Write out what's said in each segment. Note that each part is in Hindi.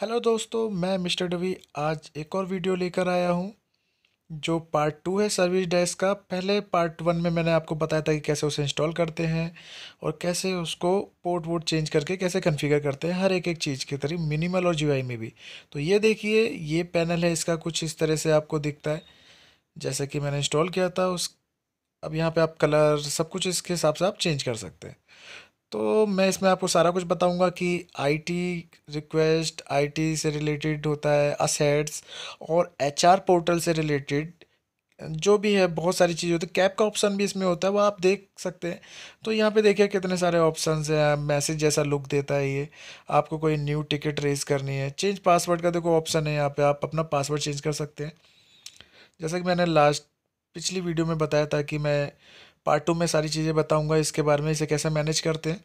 हेलो दोस्तों मैं मिस्टर डवी आज एक और वीडियो लेकर आया हूँ जो पार्ट टू है सर्विस डेस्क का पहले पार्ट वन में मैंने आपको बताया था कि कैसे उसे इंस्टॉल करते हैं और कैसे उसको पोर्ट वोट चेंज करके कैसे कन्फिगर करते हैं हर एक एक चीज़ के करीब मिनिमल और जीवाई में भी तो ये देखिए ये पैनल है इसका कुछ इस तरह से आपको दिखता है जैसे कि मैंने इंस्टॉल किया था उस अब यहाँ पर आप कलर सब कुछ इसके हिसाब से आप चेंज कर सकते हैं तो मैं इसमें आपको सारा कुछ बताऊंगा कि आईटी रिक्वेस्ट आईटी से रिलेटेड होता है असेट्स और एचआर पोर्टल से रिलेटेड जो भी है बहुत सारी चीज़ें होती है कैप का ऑप्शन भी इसमें होता है वह आप देख सकते हैं तो यहाँ पे देखिए कितने सारे ऑप्शन हैं मैसेज जैसा लुक देता है ये आपको कोई न्यू टिकट रेज करनी है चेंज पासवर्ड का देखो ऑप्शन है यहाँ पर आप अपना पासवर्ड चेंज कर सकते हैं जैसा कि मैंने लास्ट पिछली वीडियो में बताया था कि मैं पार्ट टू में सारी चीज़ें बताऊंगा इसके बारे में इसे कैसे मैनेज करते हैं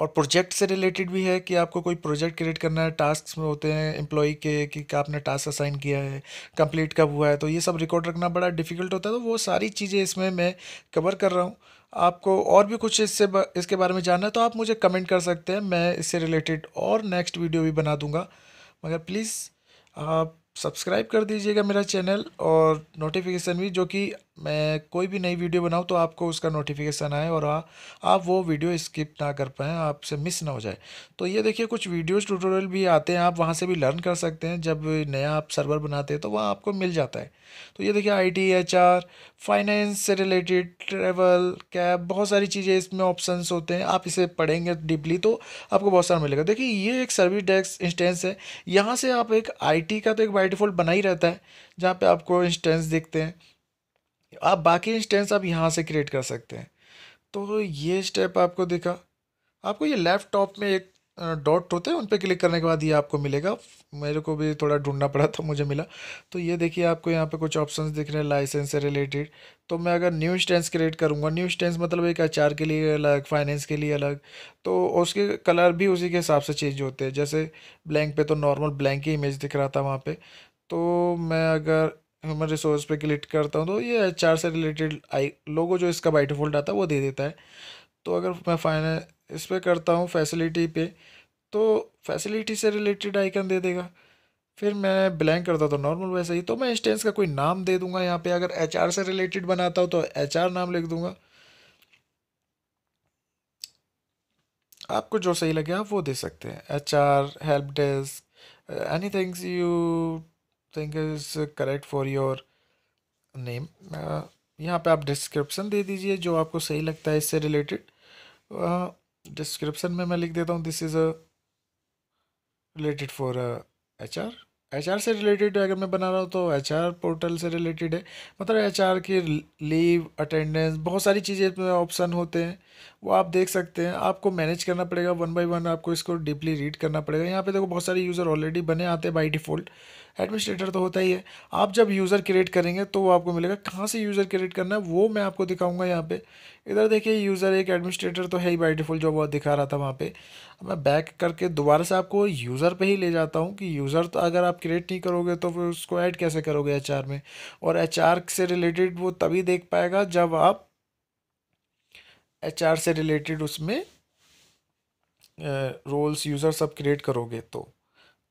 और प्रोजेक्ट से रिलेटेड भी है कि आपको कोई प्रोजेक्ट क्रिएट करना है टास्क में होते हैं एम्प्लॉई के कि आपने टास्क असाइन किया है कंप्लीट कब हुआ है तो ये सब रिकॉर्ड रखना बड़ा डिफिकल्ट होता है तो वो सारी चीज़ें इसमें मैं कवर कर रहा हूँ आपको और भी कुछ इससे इसके बारे में जानना है तो आप मुझे कमेंट कर सकते हैं मैं इससे रिलेटेड और नेक्स्ट वीडियो भी बना दूँगा मगर प्लीज़ आप सब्सक्राइब कर दीजिएगा मेरा चैनल और नोटिफिकेशन भी जो कि मैं कोई भी नई वीडियो बनाऊँ तो आपको उसका नोटिफिकेशन आए और आ, आप वो वीडियो स्किप ना कर पाएँ आपसे मिस ना हो जाए तो ये देखिए कुछ वीडियोज़ ट्यूटोरियल भी आते हैं आप वहाँ से भी लर्न कर सकते हैं जब नया आप सर्वर बनाते हैं तो वहाँ आपको मिल जाता है तो ये देखिए I T H R finance से रिलेटेड ट्रेवल कैब बहुत सारी चीज़ें इसमें ऑप्शन होते हैं आप इसे पढ़ेंगे डीपली तो आपको बहुत सारा मिलेगा देखिए ये एक सर्विस डेस्क इंस्टेंस है यहाँ से आप एक आई का तो एक बाई डिफ़ॉल्ट बना ही रहता है जहाँ पर आपको इंस्टेंस दिखते हैं आप बाकी इंस्टेंस आप यहाँ से क्रिएट कर सकते हैं तो ये स्टेप आपको दिखा आपको ये लैपटॉप में एक डॉट होते हैं उन पर क्लिक करने के बाद ये आपको मिलेगा मेरे को भी थोड़ा ढूंढना पड़ा था मुझे मिला तो ये देखिए आपको यहाँ पे कुछ ऑप्शंस दिख रहे हैं लाइसेंस से रिलेटेड तो मैं अगर न्यू स्टेंस क्रिएट करूँगा न्यू स्टेंस मतलब एक अचार के लिए अलग फाइनेंस के लिए अलग तो उसके कलर भी उसी के हिसाब से चेंज होते हैं जैसे ब्लैंक पे तो नॉर्मल ब्लैंक ही इमेज दिख रहा था वहाँ पर तो मैं अगर ह्यूमन रिसोर्स पे क्लिक करता हूँ तो ये एच से रिलेटेड आई लोगों जो इसका बाई डिफ़ॉल्ट आता है वो दे देता है तो अगर मैं फाइनल इस पर करता हूँ फैसिलिटी पे तो फैसिलिटी से रिलेटेड आइकन दे देगा फिर मैं ब्लैंक करता तो नॉर्मल वैसे ही तो मैं इंस्टेंस का कोई नाम दे दूंगा यहाँ पे अगर एच से रिलेटेड बनाता हूँ तो एच नाम लिख दूंगा आपको जो सही लगे आप वो दे सकते हैं H R help desk any things you think is correct for your name यहाँ पे आप डिस्क्रिप्शन दे दीजिए जो आपको सही लगता है इससे रिलेटेड डिस्क्रिप्शन uh, में मैं लिख देता हूँ this is a related for H R H R से रिलेटेड अगर मैं बना रहा हूँ तो एच आर पोर्टल से रिलेटेड है मतलब एच आर की लीव अटेंडेंस बहुत सारी चीज़ें ऑप्शन होते हैं वो आप देख सकते हैं आपको मैनेज करना पड़ेगा वन बाय वन आपको इसको डीपली रीड करना पड़ेगा यहाँ पे देखो बहुत सारे यूज़र ऑलरेडी बने आते हैं बाई डिफ़ॉल्ट एडमिनिस्ट्रेटर तो होता ही है आप जब यूज़र क्रिएट करेंगे तो वो आपको मिलेगा कहाँ से यूज़र क्रिएट करना है वो मैं आपको दिखाऊंगा यहाँ पे इधर देखिए यूज़र एक एडमिनिस्ट्रेटर तो है ही बाई डिफ़ॉल्ट जो बहुत दिखा रहा था वहाँ पे मैं बैक करके दोबारा से आपको यूज़र पे ही ले जाता हूँ कि यूज़र तो अगर आप क्रिएट नहीं करोगे तो फिर उसको ऐड कैसे करोगे एच में और एच से रिलेटेड वो तभी देख पाएगा जब आप एच से रिलेटेड उसमें रोल्स यूज़र सब क्रिएट करोगे तो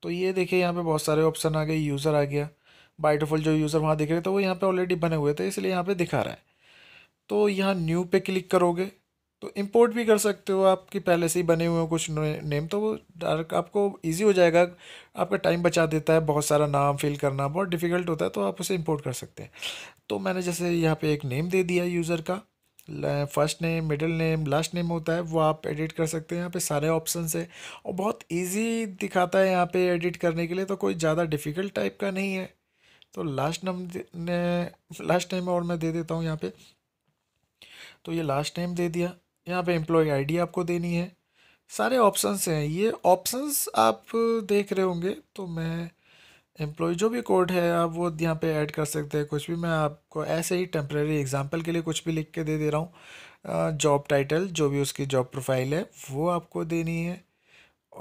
तो ये देखिए यहाँ पे बहुत सारे ऑप्शन आ गए यूज़र आ गया बाई जो यूज़र वहाँ दिख रहे थे वो यहाँ पे ऑलरेडी बने हुए थे इसलिए यहाँ पे दिखा रहा है तो यहाँ न्यू पे क्लिक करोगे तो इंपोर्ट भी कर सकते हो आपके पहले से ही बने हुए कुछ नेम तो वो डायरेक्ट आपको ईजी हो जाएगा आपका टाइम बचा देता है बहुत सारा नाम फिल करना बहुत डिफ़िकल्ट होता है तो आप उसे इम्पोर्ट कर सकते हैं तो मैंने जैसे यहाँ पर एक नेम दे दिया यूज़र का first name middle name last name होता है वो आप एडिट कर सकते हैं यहाँ पे सारे ऑप्शन है और बहुत इजी दिखाता है यहाँ पे एडिट करने के लिए तो कोई ज़्यादा डिफ़िकल्ट टाइप का नहीं है तो लास्ट नाम ने लास्ट नेम और मैं दे देता हूँ यहाँ पे तो ये लास्ट नेम दे दिया यहाँ पे एम्प्लॉय आईडी आपको देनी है सारे ऑप्शनस हैं ये ऑप्शनस आप देख रहे होंगे तो मैं एम्प्लॉय जो भी कोड है आप वो यहाँ पे ऐड कर सकते हैं कुछ भी मैं आपको ऐसे ही टेम्प्रेरी एग्जांपल के लिए कुछ भी लिख के दे दे रहा हूँ जॉब टाइटल जो भी उसकी जॉब प्रोफाइल है वो आपको देनी है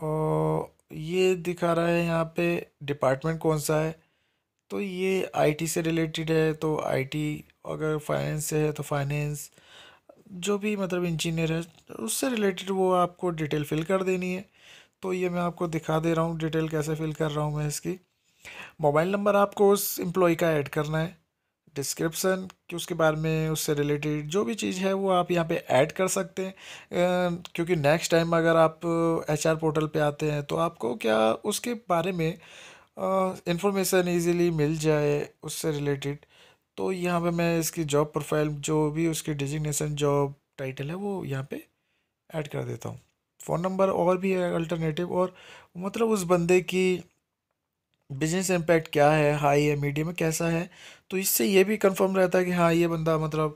और ये दिखा रहा है यहाँ पे डिपार्टमेंट कौन सा है तो ये आईटी से रिलेटेड है तो आई अगर फाइनेंस से है तो फाइनेंस जो भी मतलब इंजीनियर है उससे रिलेटेड वो आपको डिटेल फिल कर देनी है तो ये मैं आपको दिखा दे रहा हूँ डिटेल कैसे फिल कर रहा हूँ मैं इसकी मोबाइल नंबर आपको उस एम्प्लॉय का ऐड करना है डिस्क्रिप्सन कि उसके बारे में उससे रिलेटेड जो भी चीज़ है वो आप यहाँ पे ऐड कर सकते हैं अं, क्योंकि नेक्स्ट टाइम अगर आप एचआर पोर्टल पे आते हैं तो आपको क्या उसके बारे में इंफॉर्मेशन इजीली मिल जाए उससे रिलेटेड तो यहाँ पे मैं इसकी जॉब प्रोफाइल जो भी उसकी डिजिग्नेशन जॉब टाइटल है वो यहाँ पर ऐड कर देता हूँ फ़ोन नंबर और भी है अल्टरनेटिव और मतलब उस बंदे की बिजनेस इम्पैक्ट क्या है हाई है मीडियम कैसा है तो इससे ये भी कंफर्म रहता है कि हाँ ये बंदा मतलब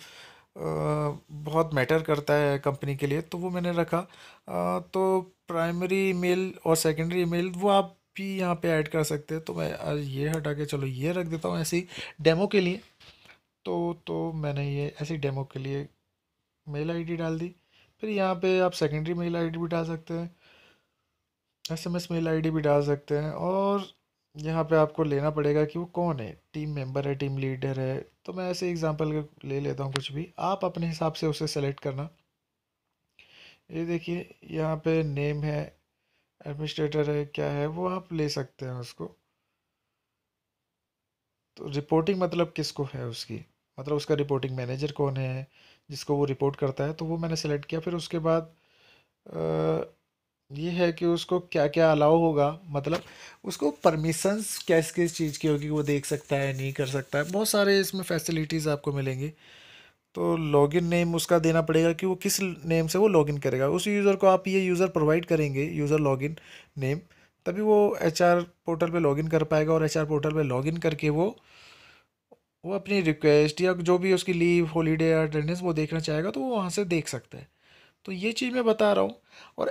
बहुत मैटर करता है कंपनी के लिए तो वो मैंने रखा आ, तो प्राइमरी ईमेल और सेकेंडरी ईमेल वो आप भी यहाँ पे ऐड कर सकते हैं तो मैं ये हटा के चलो ये रख देता हूँ ऐसी डेमो के लिए तो तो मैंने ये ऐसी डेमो के लिए मेल आईडी डाल दी फिर यहाँ पे आप सेकेंडरी मेल आईडी भी डाल सकते हैं एसएमएस मेल आईडी भी डाल सकते हैं और यहाँ पे आपको लेना पड़ेगा कि वो कौन है टीम मेंबर है टीम लीडर है तो मैं ऐसे एग्जांपल ले लेता हूँ कुछ भी आप अपने हिसाब से उसे सेलेक्ट करना ये देखिए यहाँ पे नेम है एडमिनिस्ट्रेटर है क्या है वो आप ले सकते हैं उसको तो रिपोर्टिंग मतलब किसको है उसकी मतलब उसका रिपोर्टिंग मैनेजर कौन है जिसको वो रिपोर्ट करता है तो वो मैंने सेलेक्ट किया फिर उसके बाद आ, ये है कि उसको क्या क्या अलाउ होगा मतलब उसको परमिशंस किस किस चीज़ की होगी वो देख सकता है नहीं कर सकता है बहुत सारे इसमें फैसिलिटीज़ आपको मिलेंगी तो लॉगिन नेम उसका देना पड़ेगा कि वो किस नेम से वो लॉगिन करेगा उस यूज़र को आप ये यूज़र प्रोवाइड करेंगे यूज़र लॉगिन नेम तभी वो एच पोर्टल पे लॉगिन कर पाएगा और एच पोर्टल पे लॉगिन करके वो वो अपनी रिक्वेस्ट या जो भी उसकी लीव हॉलीडे या अटेंडेंस वो देखना चाहेगा तो वो वहाँ से देख सकता है तो ये चीज़ मैं बता रहा हूँ और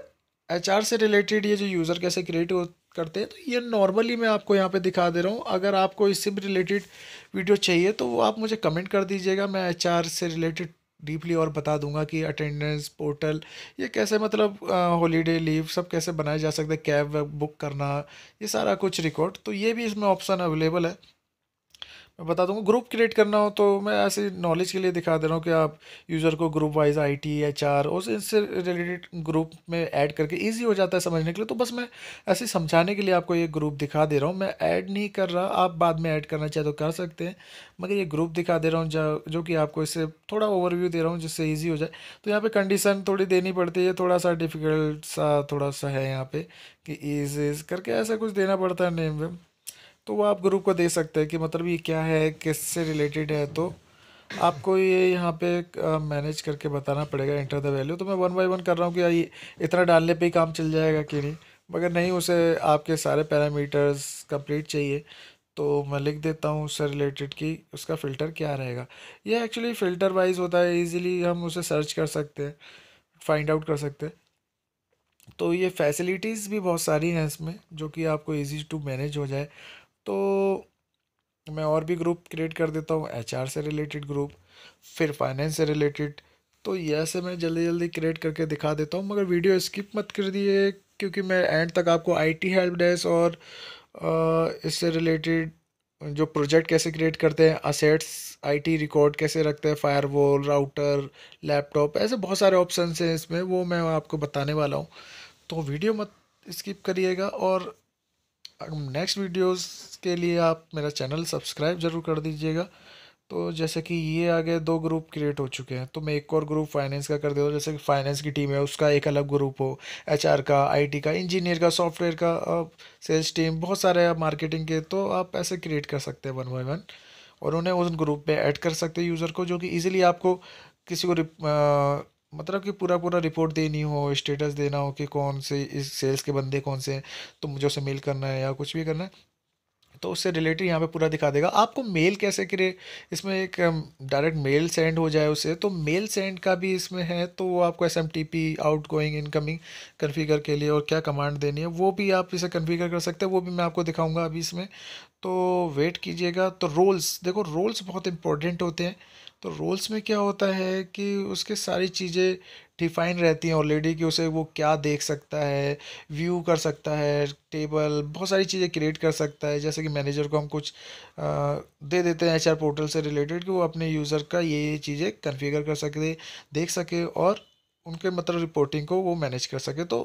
एच से रिलेटेड ये जो यूज़र कैसे क्रिएट करते हैं तो ये नॉर्मली मैं आपको यहाँ पे दिखा दे रहा हूँ अगर आपको इससे भी रिलेटेड वीडियो चाहिए तो वो आप मुझे कमेंट कर दीजिएगा मैं एच से रिलेटेड डीपली और बता दूंगा कि अटेंडेंस पोर्टल ये कैसे मतलब हॉलीडे लीव सब कैसे बनाया जा सकता है कैब बुक करना ये सारा कुछ रिकॉर्ड तो ये भी इसमें ऑप्शन अवेलेबल है मैं बता दूंगा ग्रुप क्रिएट करना हो तो मैं ऐसे नॉलेज के लिए दिखा दे रहा हूँ कि आप यूज़र को group wise I T H R और इससे रिलेटेड ग्रुप में ऐड करके इजी हो जाता है समझने के लिए तो बस मैं ऐसे समझाने के लिए आपको ये ग्रुप दिखा दे रहा हूँ मैं ऐड नहीं कर रहा आप बाद में ऐड करना चाहे तो कर सकते हैं मगर ये ग्रुप दिखा दे रहा हूँ जो, कि आपको इससे थोड़ा ओवरव्यू दे रहा हूँ जिससे ईजी हो जाए तो यहाँ पर कंडीशन थोड़ी देनी पड़ती है थोड़ा सा डिफ़िकल्ट सा थोड़ा सा है यहाँ पर कि ईज करके ऐसा कुछ देना पड़ता है नेम वेम तो वो आप ग्रुप को दे सकते हैं कि मतलब ये क्या है किससे रिलेटेड है तो आपको ये यहाँ पे मैनेज करके बताना पड़ेगा इंटर द वैल्यू तो मैं वन बाई वन कर रहा हूँ कि ये इतना डालने पे ही काम चल जाएगा कि नहीं मगर नहीं उसे आपके सारे पैरामीटर्स कंप्लीट चाहिए तो मैं लिख देता हूँ उससे रिलेटेड कि उसका फ़िल्टर क्या रहेगा ये एक्चुअली फ़िल्टर वाइज होता है ईज़िली हम उसे सर्च कर सकते हैं फाइंड आउट कर सकते हैं तो ये फैसिलिटीज़ भी बहुत सारी हैं इसमें जो कि आपको इजी टू मैनेज हो जाए तो मैं और भी ग्रुप क्रिएट कर देता हूँ एच से रिलेटेड ग्रुप फिर फाइनेंस से रिलेटेड तो यह से मैं जल्दी जल्दी क्रिएट करके दिखा देता हूँ मगर वीडियो स्किप मत कर दिए क्योंकि मैं एंड तक आपको आईटी हेल्प डेस्क और इससे रिलेटेड जो प्रोजेक्ट कैसे क्रिएट करते हैं असेट्स आईटी रिकॉर्ड कैसे रखते हैं फायरवॉल राउटर लैपटॉप ऐसे बहुत सारे ऑप्शन हैं इसमें वो मैं आपको बताने वाला हूँ तो वीडियो मत स्किप करिएगा और नेक्स्ट वीडियोस के लिए आप मेरा चैनल सब्सक्राइब ज़रूर कर दीजिएगा तो जैसे कि ये आगे दो ग्रुप क्रिएट हो चुके हैं तो मैं एक और ग्रुप फाइनेंस का कर देता हूँ जैसे कि फाइनेंस की टीम है उसका एक अलग ग्रुप हो एचआर का आईटी का इंजीनियर का सॉफ्टवेयर का सेल्स टीम बहुत सारे मार्केटिंग के तो आप ऐसे क्रिएट कर सकते हैं वन बाई वन और उन्हें उस ग्रुप में ऐड कर सकते हैं यूज़र को जो कि ईजिली आपको किसी को मतलब कि पूरा पूरा रिपोर्ट देनी हो स्टेटस देना हो कि कौन से इस सेल्स के बंदे कौन से हैं तो मुझे उसे मेल करना है या कुछ भी करना है तो उससे रिलेटेड यहाँ पे पूरा दिखा देगा आपको मेल कैसे करे इसमें एक डायरेक्ट मेल सेंड हो जाए उसे तो मेल सेंड का भी इसमें है तो वो आपको S M T P outgoing incoming configure के लिए और क्या कमांड देनी है वो भी आप इसे कन्फिगर कर सकते हैं वो भी मैं आपको दिखाऊंगा अभी इसमें तो वेट कीजिएगा तो रोल्स देखो रोल्स बहुत इंपॉर्टेंट होते हैं तो रोल्स में क्या होता है कि उसके सारी चीज़ें डिफाइन रहती हैं ऑलरेडी कि उसे वो क्या देख सकता है व्यू कर सकता है टेबल बहुत सारी चीज़ें क्रिएट कर सकता है जैसे कि मैनेजर को हम कुछ दे देते हैं एचआर पोर्टल से रिलेटेड कि वो अपने यूज़र का ये ये चीज़ें कन्फिगर कर सके देख सके और उनके मतलब रिपोर्टिंग को वो मैनेज कर सके तो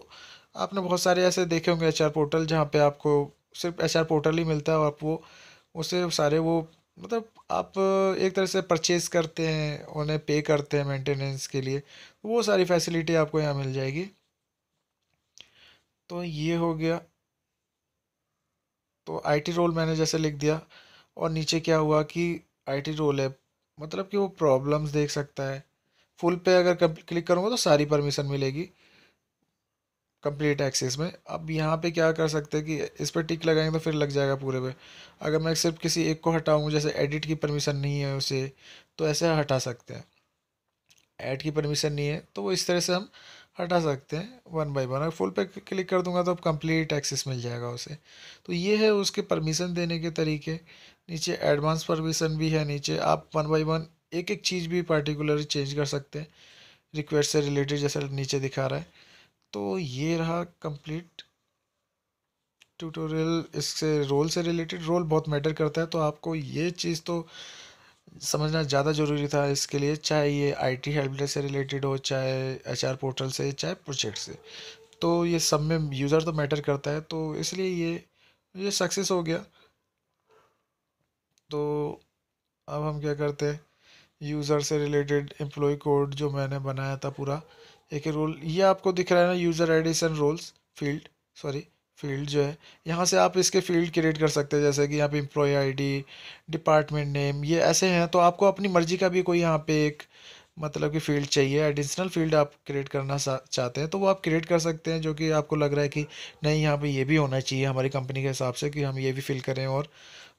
आपने बहुत सारे ऐसे देखे होंगे एच पोर्टल जहाँ पर आपको सिर्फ एच पोर्टल ही मिलता है और आप वो उसे सारे वो मतलब आप एक तरह से परचेस करते हैं उन्हें पे करते हैं मेंटेनेंस के लिए तो वो सारी फैसिलिटी आपको यहाँ मिल जाएगी तो ये हो गया तो आईटी रोल मैंने जैसे लिख दिया और नीचे क्या हुआ कि आईटी रोल है मतलब कि वो प्रॉब्लम्स देख सकता है फुल पे अगर क्लिक करूँगा तो सारी परमिशन मिलेगी कंप्लीट एक्सेस में अब यहाँ पे क्या कर सकते हैं कि इस पर टिक लगाएंगे तो फिर लग जाएगा पूरे पे अगर मैं सिर्फ किसी एक को हटाऊँ जैसे एडिट की परमिशन नहीं है उसे तो ऐसे हटा सकते हैं ऐड की परमिशन नहीं है तो वो इस तरह से हम हटा सकते हैं वन बाय वन अगर फुल पे क्लिक कर दूंगा तो अब कंप्लीट एक्सेस मिल जाएगा उसे तो ये है उसके परमिशन देने के तरीके नीचे एडवांस परमिशन भी है नीचे आप वन बाय वन एक एक चीज़ भी पार्टिकुलर चेंज कर सकते हैं रिक्वेस्ट से रिलेटेड जैसा नीचे दिखा रहा है तो ये रहा कंप्लीट ट्यूटोरियल इससे रोल से रिलेटेड रोल बहुत मैटर करता है तो आपको ये चीज़ तो समझना ज़्यादा ज़रूरी था इसके लिए चाहे ये आईटी हेल्प डेस्क से रिलेटेड हो चाहे एचआर पोर्टल से चाहे प्रोजेक्ट से तो ये सब में यूज़र तो मैटर करता है तो इसलिए ये ये सक्सेस हो गया तो अब हम क्या करते हैं यूज़र से रिलेटेड एम्प्लॉय कोड जो मैंने बनाया था पूरा एक रोल ये आपको दिख रहा है ना user IDs and roles field sorry field जो है यहाँ से आप इसके फील्ड क्रिएट कर सकते हैं जैसे कि यहाँ पे इम्प्लॉय आईडी डिपार्टमेंट नेम ये ऐसे हैं तो आपको अपनी मर्जी का भी कोई यहाँ पे एक मतलब कि फील्ड चाहिए एडिशनल फील्ड आप क्रिएट करना चाहते हैं तो वो आप क्रिएट कर सकते हैं जो कि आपको लग रहा है कि नहीं यहाँ पर ये भी होना चाहिए हमारी कंपनी के हिसाब से कि हम ये भी फिल करें और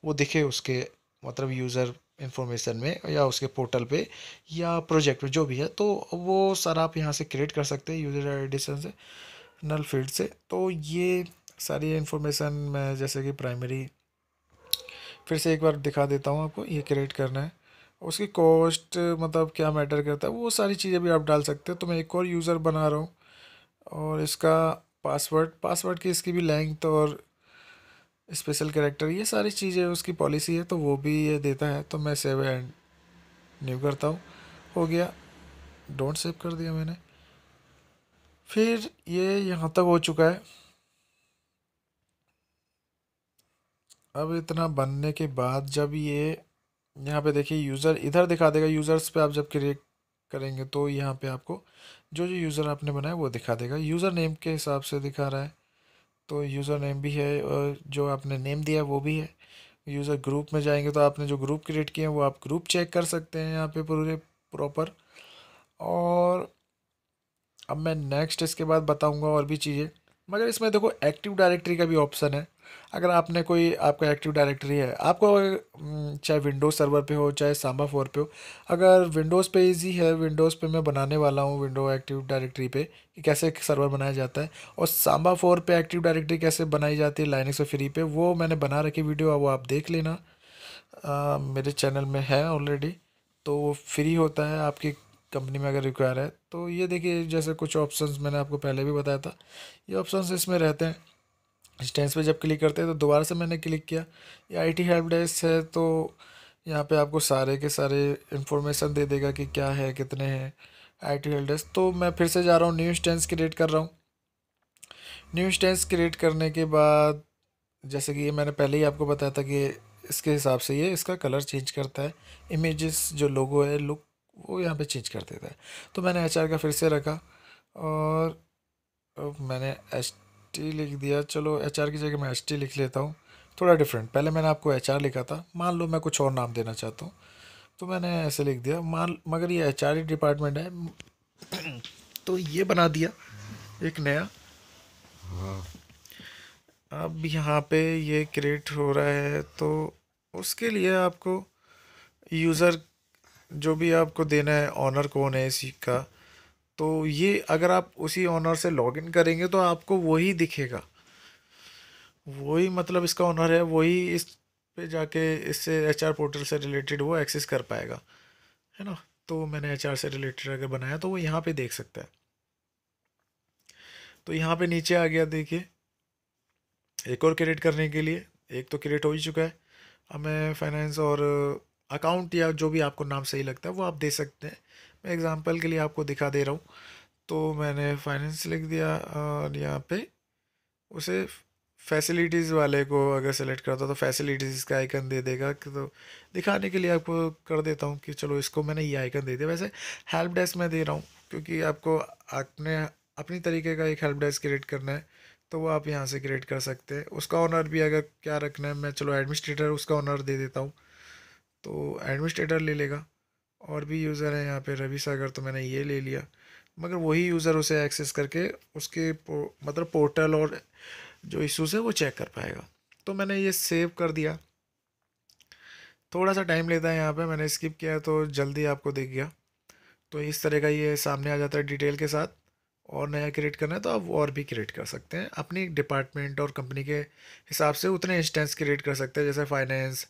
वो दिखे उसके मतलब यूज़र इंफॉर्मेशन में या उसके पोर्टल पे या प्रोजेक्ट पे जो भी है तो वो सारा आप यहाँ से क्रिएट कर सकते हैं यूजर एडिशन से नल फील्ड से तो ये सारी इन्फॉर्मेशन मैं जैसे कि प्राइमरी फिर से एक बार दिखा देता हूँ आपको ये क्रिएट करना है उसकी कॉस्ट मतलब क्या मैटर करता है वो सारी चीज़ें भी आप डाल सकते हैं तो मैं एक और यूज़र बना रहा हूँ और इसका पासवर्ड पासवर्ड की इसकी भी लेंथ और स्पेशल कैरेक्टर ये सारी चीज़ें उसकी पॉलिसी है तो वो भी ये देता है तो मैं सेव एंड न्यू करता हूँ हो गया डोंट सेव कर दिया मैंने फिर ये यहाँ तक हो चुका है अब इतना बनने के बाद जब ये यहाँ पे देखिए यूज़र इधर दिखा देगा यूज़र्स पे आप जब क्रिएट करेंगे तो यहाँ पे आपको जो जो यूज़र आपने बनाया वो दिखा देगा यूज़र नेम के हिसाब से दिखा रहा है तो यूज़र नेम भी है और जो आपने नेम दिया वो भी है यूज़र ग्रुप में जाएंगे तो आपने जो ग्रुप क्रिएट किए हैं वो आप ग्रुप चेक कर सकते हैं यहाँ पे पूरे प्रॉपर और अब मैं नेक्स्ट इसके बाद बताऊंगा और भी चीज़ें मगर इसमें देखो एक्टिव डायरेक्टरी का भी ऑप्शन है अगर आपने कोई आपका एक्टिव डायरेक्टरी है आपको हम्म, चाहे विंडोज़ सर्वर पे हो चाहे सांबा फोर पे हो अगर विंडोज़ पे इजी है विंडोज़ पे मैं बनाने वाला हूँ विंडो एक्टिव डायरेक्टरी पे कि कैसे सर्वर बनाया जाता है और सांबा फोर पे एक्टिव डायरेक्टरी कैसे बनाई जाती है लाइनिक्स और फ्री पे वो मैंने बना रखी वीडियो वो आप देख लेना आ, मेरे चैनल में है ऑलरेडी तो वो फ्री होता है आपकी कंपनी में अगर रिक्वायर है तो ये देखिए जैसे कुछ ऑप्शंस मैंने आपको पहले भी बताया था ये ऑप्शंस इसमें रहते हैं स्टेंस पे जब क्लिक करते हैं तो दोबारा से मैंने क्लिक किया ये आई टी हेल्प डेस्क है तो यहाँ पे आपको सारे के सारे इन्फॉर्मेशन दे देगा कि क्या है कितने हैं आई टी हेल्प डेस्क तो मैं फिर से जा रहा हूँ न्यू स्टेंस क्रिएट कर रहा हूँ न्यू स्टेंस क्रिएट करने के बाद जैसे कि ये मैंने पहले ही आपको बताया था कि इसके हिसाब से ये इसका कलर चेंज करता है इमेजेस जो लोगो है लुक वो यहाँ पे चेंज कर देता है तो मैंने एच का फिर से रखा और अब मैंने एच टी लिख दिया चलो एच की जगह मैं एच टी लिख लेता हूँ थोड़ा डिफरेंट पहले मैंने आपको एच लिखा था मान लो मैं कुछ और नाम देना चाहता हूँ तो मैंने ऐसे लिख दिया मान मगर ये एच डिपार्टमेंट है तो ये बना दिया एक नया अब यहाँ पे ये क्रिएट हो रहा है तो उसके लिए आपको यूज़र जो भी आपको देना है ऑनर कौन है इसी का तो ये अगर आप उसी ऑनर से लॉग इन करेंगे तो आपको वही दिखेगा वही मतलब इसका ऑनर है वही इस पे जाके इससे एच पोर्टल से रिलेटेड वो एक्सेस कर पाएगा है ना तो मैंने एच से रिलेटेड अगर बनाया तो वो यहाँ पे देख सकता है तो यहाँ पे नीचे आ गया देखिए एक और क्रिएट करने के लिए एक तो क्रिएट हो ही चुका है अब मैं फाइनेंस और अकाउंट या जो भी आपको नाम सही लगता है वो आप दे सकते हैं मैं एग्ज़ाम्पल के लिए आपको दिखा दे रहा हूँ तो मैंने फाइनेंस लिख दिया और यहाँ पे उसे फैसिलिटीज़ वाले को अगर सेलेक्ट करता हूँ तो फैसिलिटीज़ का आइकन दे देगा तो दिखाने के लिए आपको कर देता हूँ कि चलो इसको मैंने ये आइकन दे दिया वैसे हेल्प डेस्क मैं दे रहा हूँ क्योंकि आपको अपने अपनी तरीके का एक हेल्प डेस्क क्रिएट करना है तो वो आप यहाँ से क्रिएट कर सकते हैं उसका ऑनर भी अगर क्या रखना है मैं चलो एडमिनिस्ट्रेटर उसका ऑनर दे देता हूँ तो एडमिनिस्ट्रेटर ले लेगा और भी यूज़र हैं यहाँ पे रवि सागर तो मैंने ये ले लिया मगर वही यूज़र उसे एक्सेस करके उसके पो, मतलब पोर्टल और जो इशूज़ है वो चेक कर पाएगा तो मैंने ये सेव कर दिया थोड़ा सा टाइम लेता है यहाँ पे मैंने स्किप किया तो जल्दी आपको दिख गया तो इस तरह का ये सामने आ जाता है डिटेल के साथ और नया क्रिएट करना है तो आप और भी क्रिएट कर सकते हैं अपनी डिपार्टमेंट और कंपनी के हिसाब से उतने इंस्टेंस क्रिएट कर सकते हैं जैसे फाइनेंस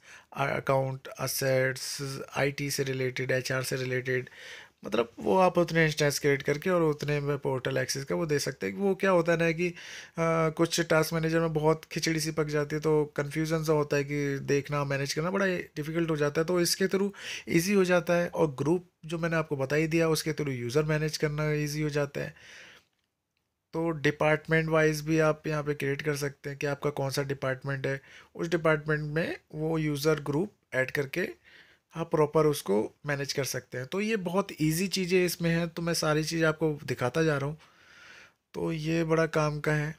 अकाउंट असेट्स आईटी से रिलेटेड एचआर से रिलेटेड मतलब वो आप उतने इंस्टेंस क्रिएट करके और उतने में पोर्टल एक्सेस का वो दे सकते हैं वो क्या होता है ना कि आ, कुछ टास्क मैनेजर में बहुत खिचड़ी सी पक जाती है तो कन्फ्यूज़न सा होता है कि देखना मैनेज करना बड़ा डिफिकल्ट हो जाता है तो इसके थ्रू ईजी हो जाता है और ग्रुप जो मैंने आपको बता ही दिया उसके थ्रू यूज़र मैनेज करना ईजी हो जाता है तो डिपार्टमेंट वाइज भी आप यहाँ पे क्रिएट कर सकते हैं कि आपका कौन सा डिपार्टमेंट है उस डिपार्टमेंट में वो यूज़र ग्रुप ऐड करके आप प्रॉपर उसको मैनेज कर सकते हैं तो ये बहुत इजी चीज़ें इसमें हैं तो मैं सारी चीज़ आपको दिखाता जा रहा हूँ तो ये बड़ा काम का है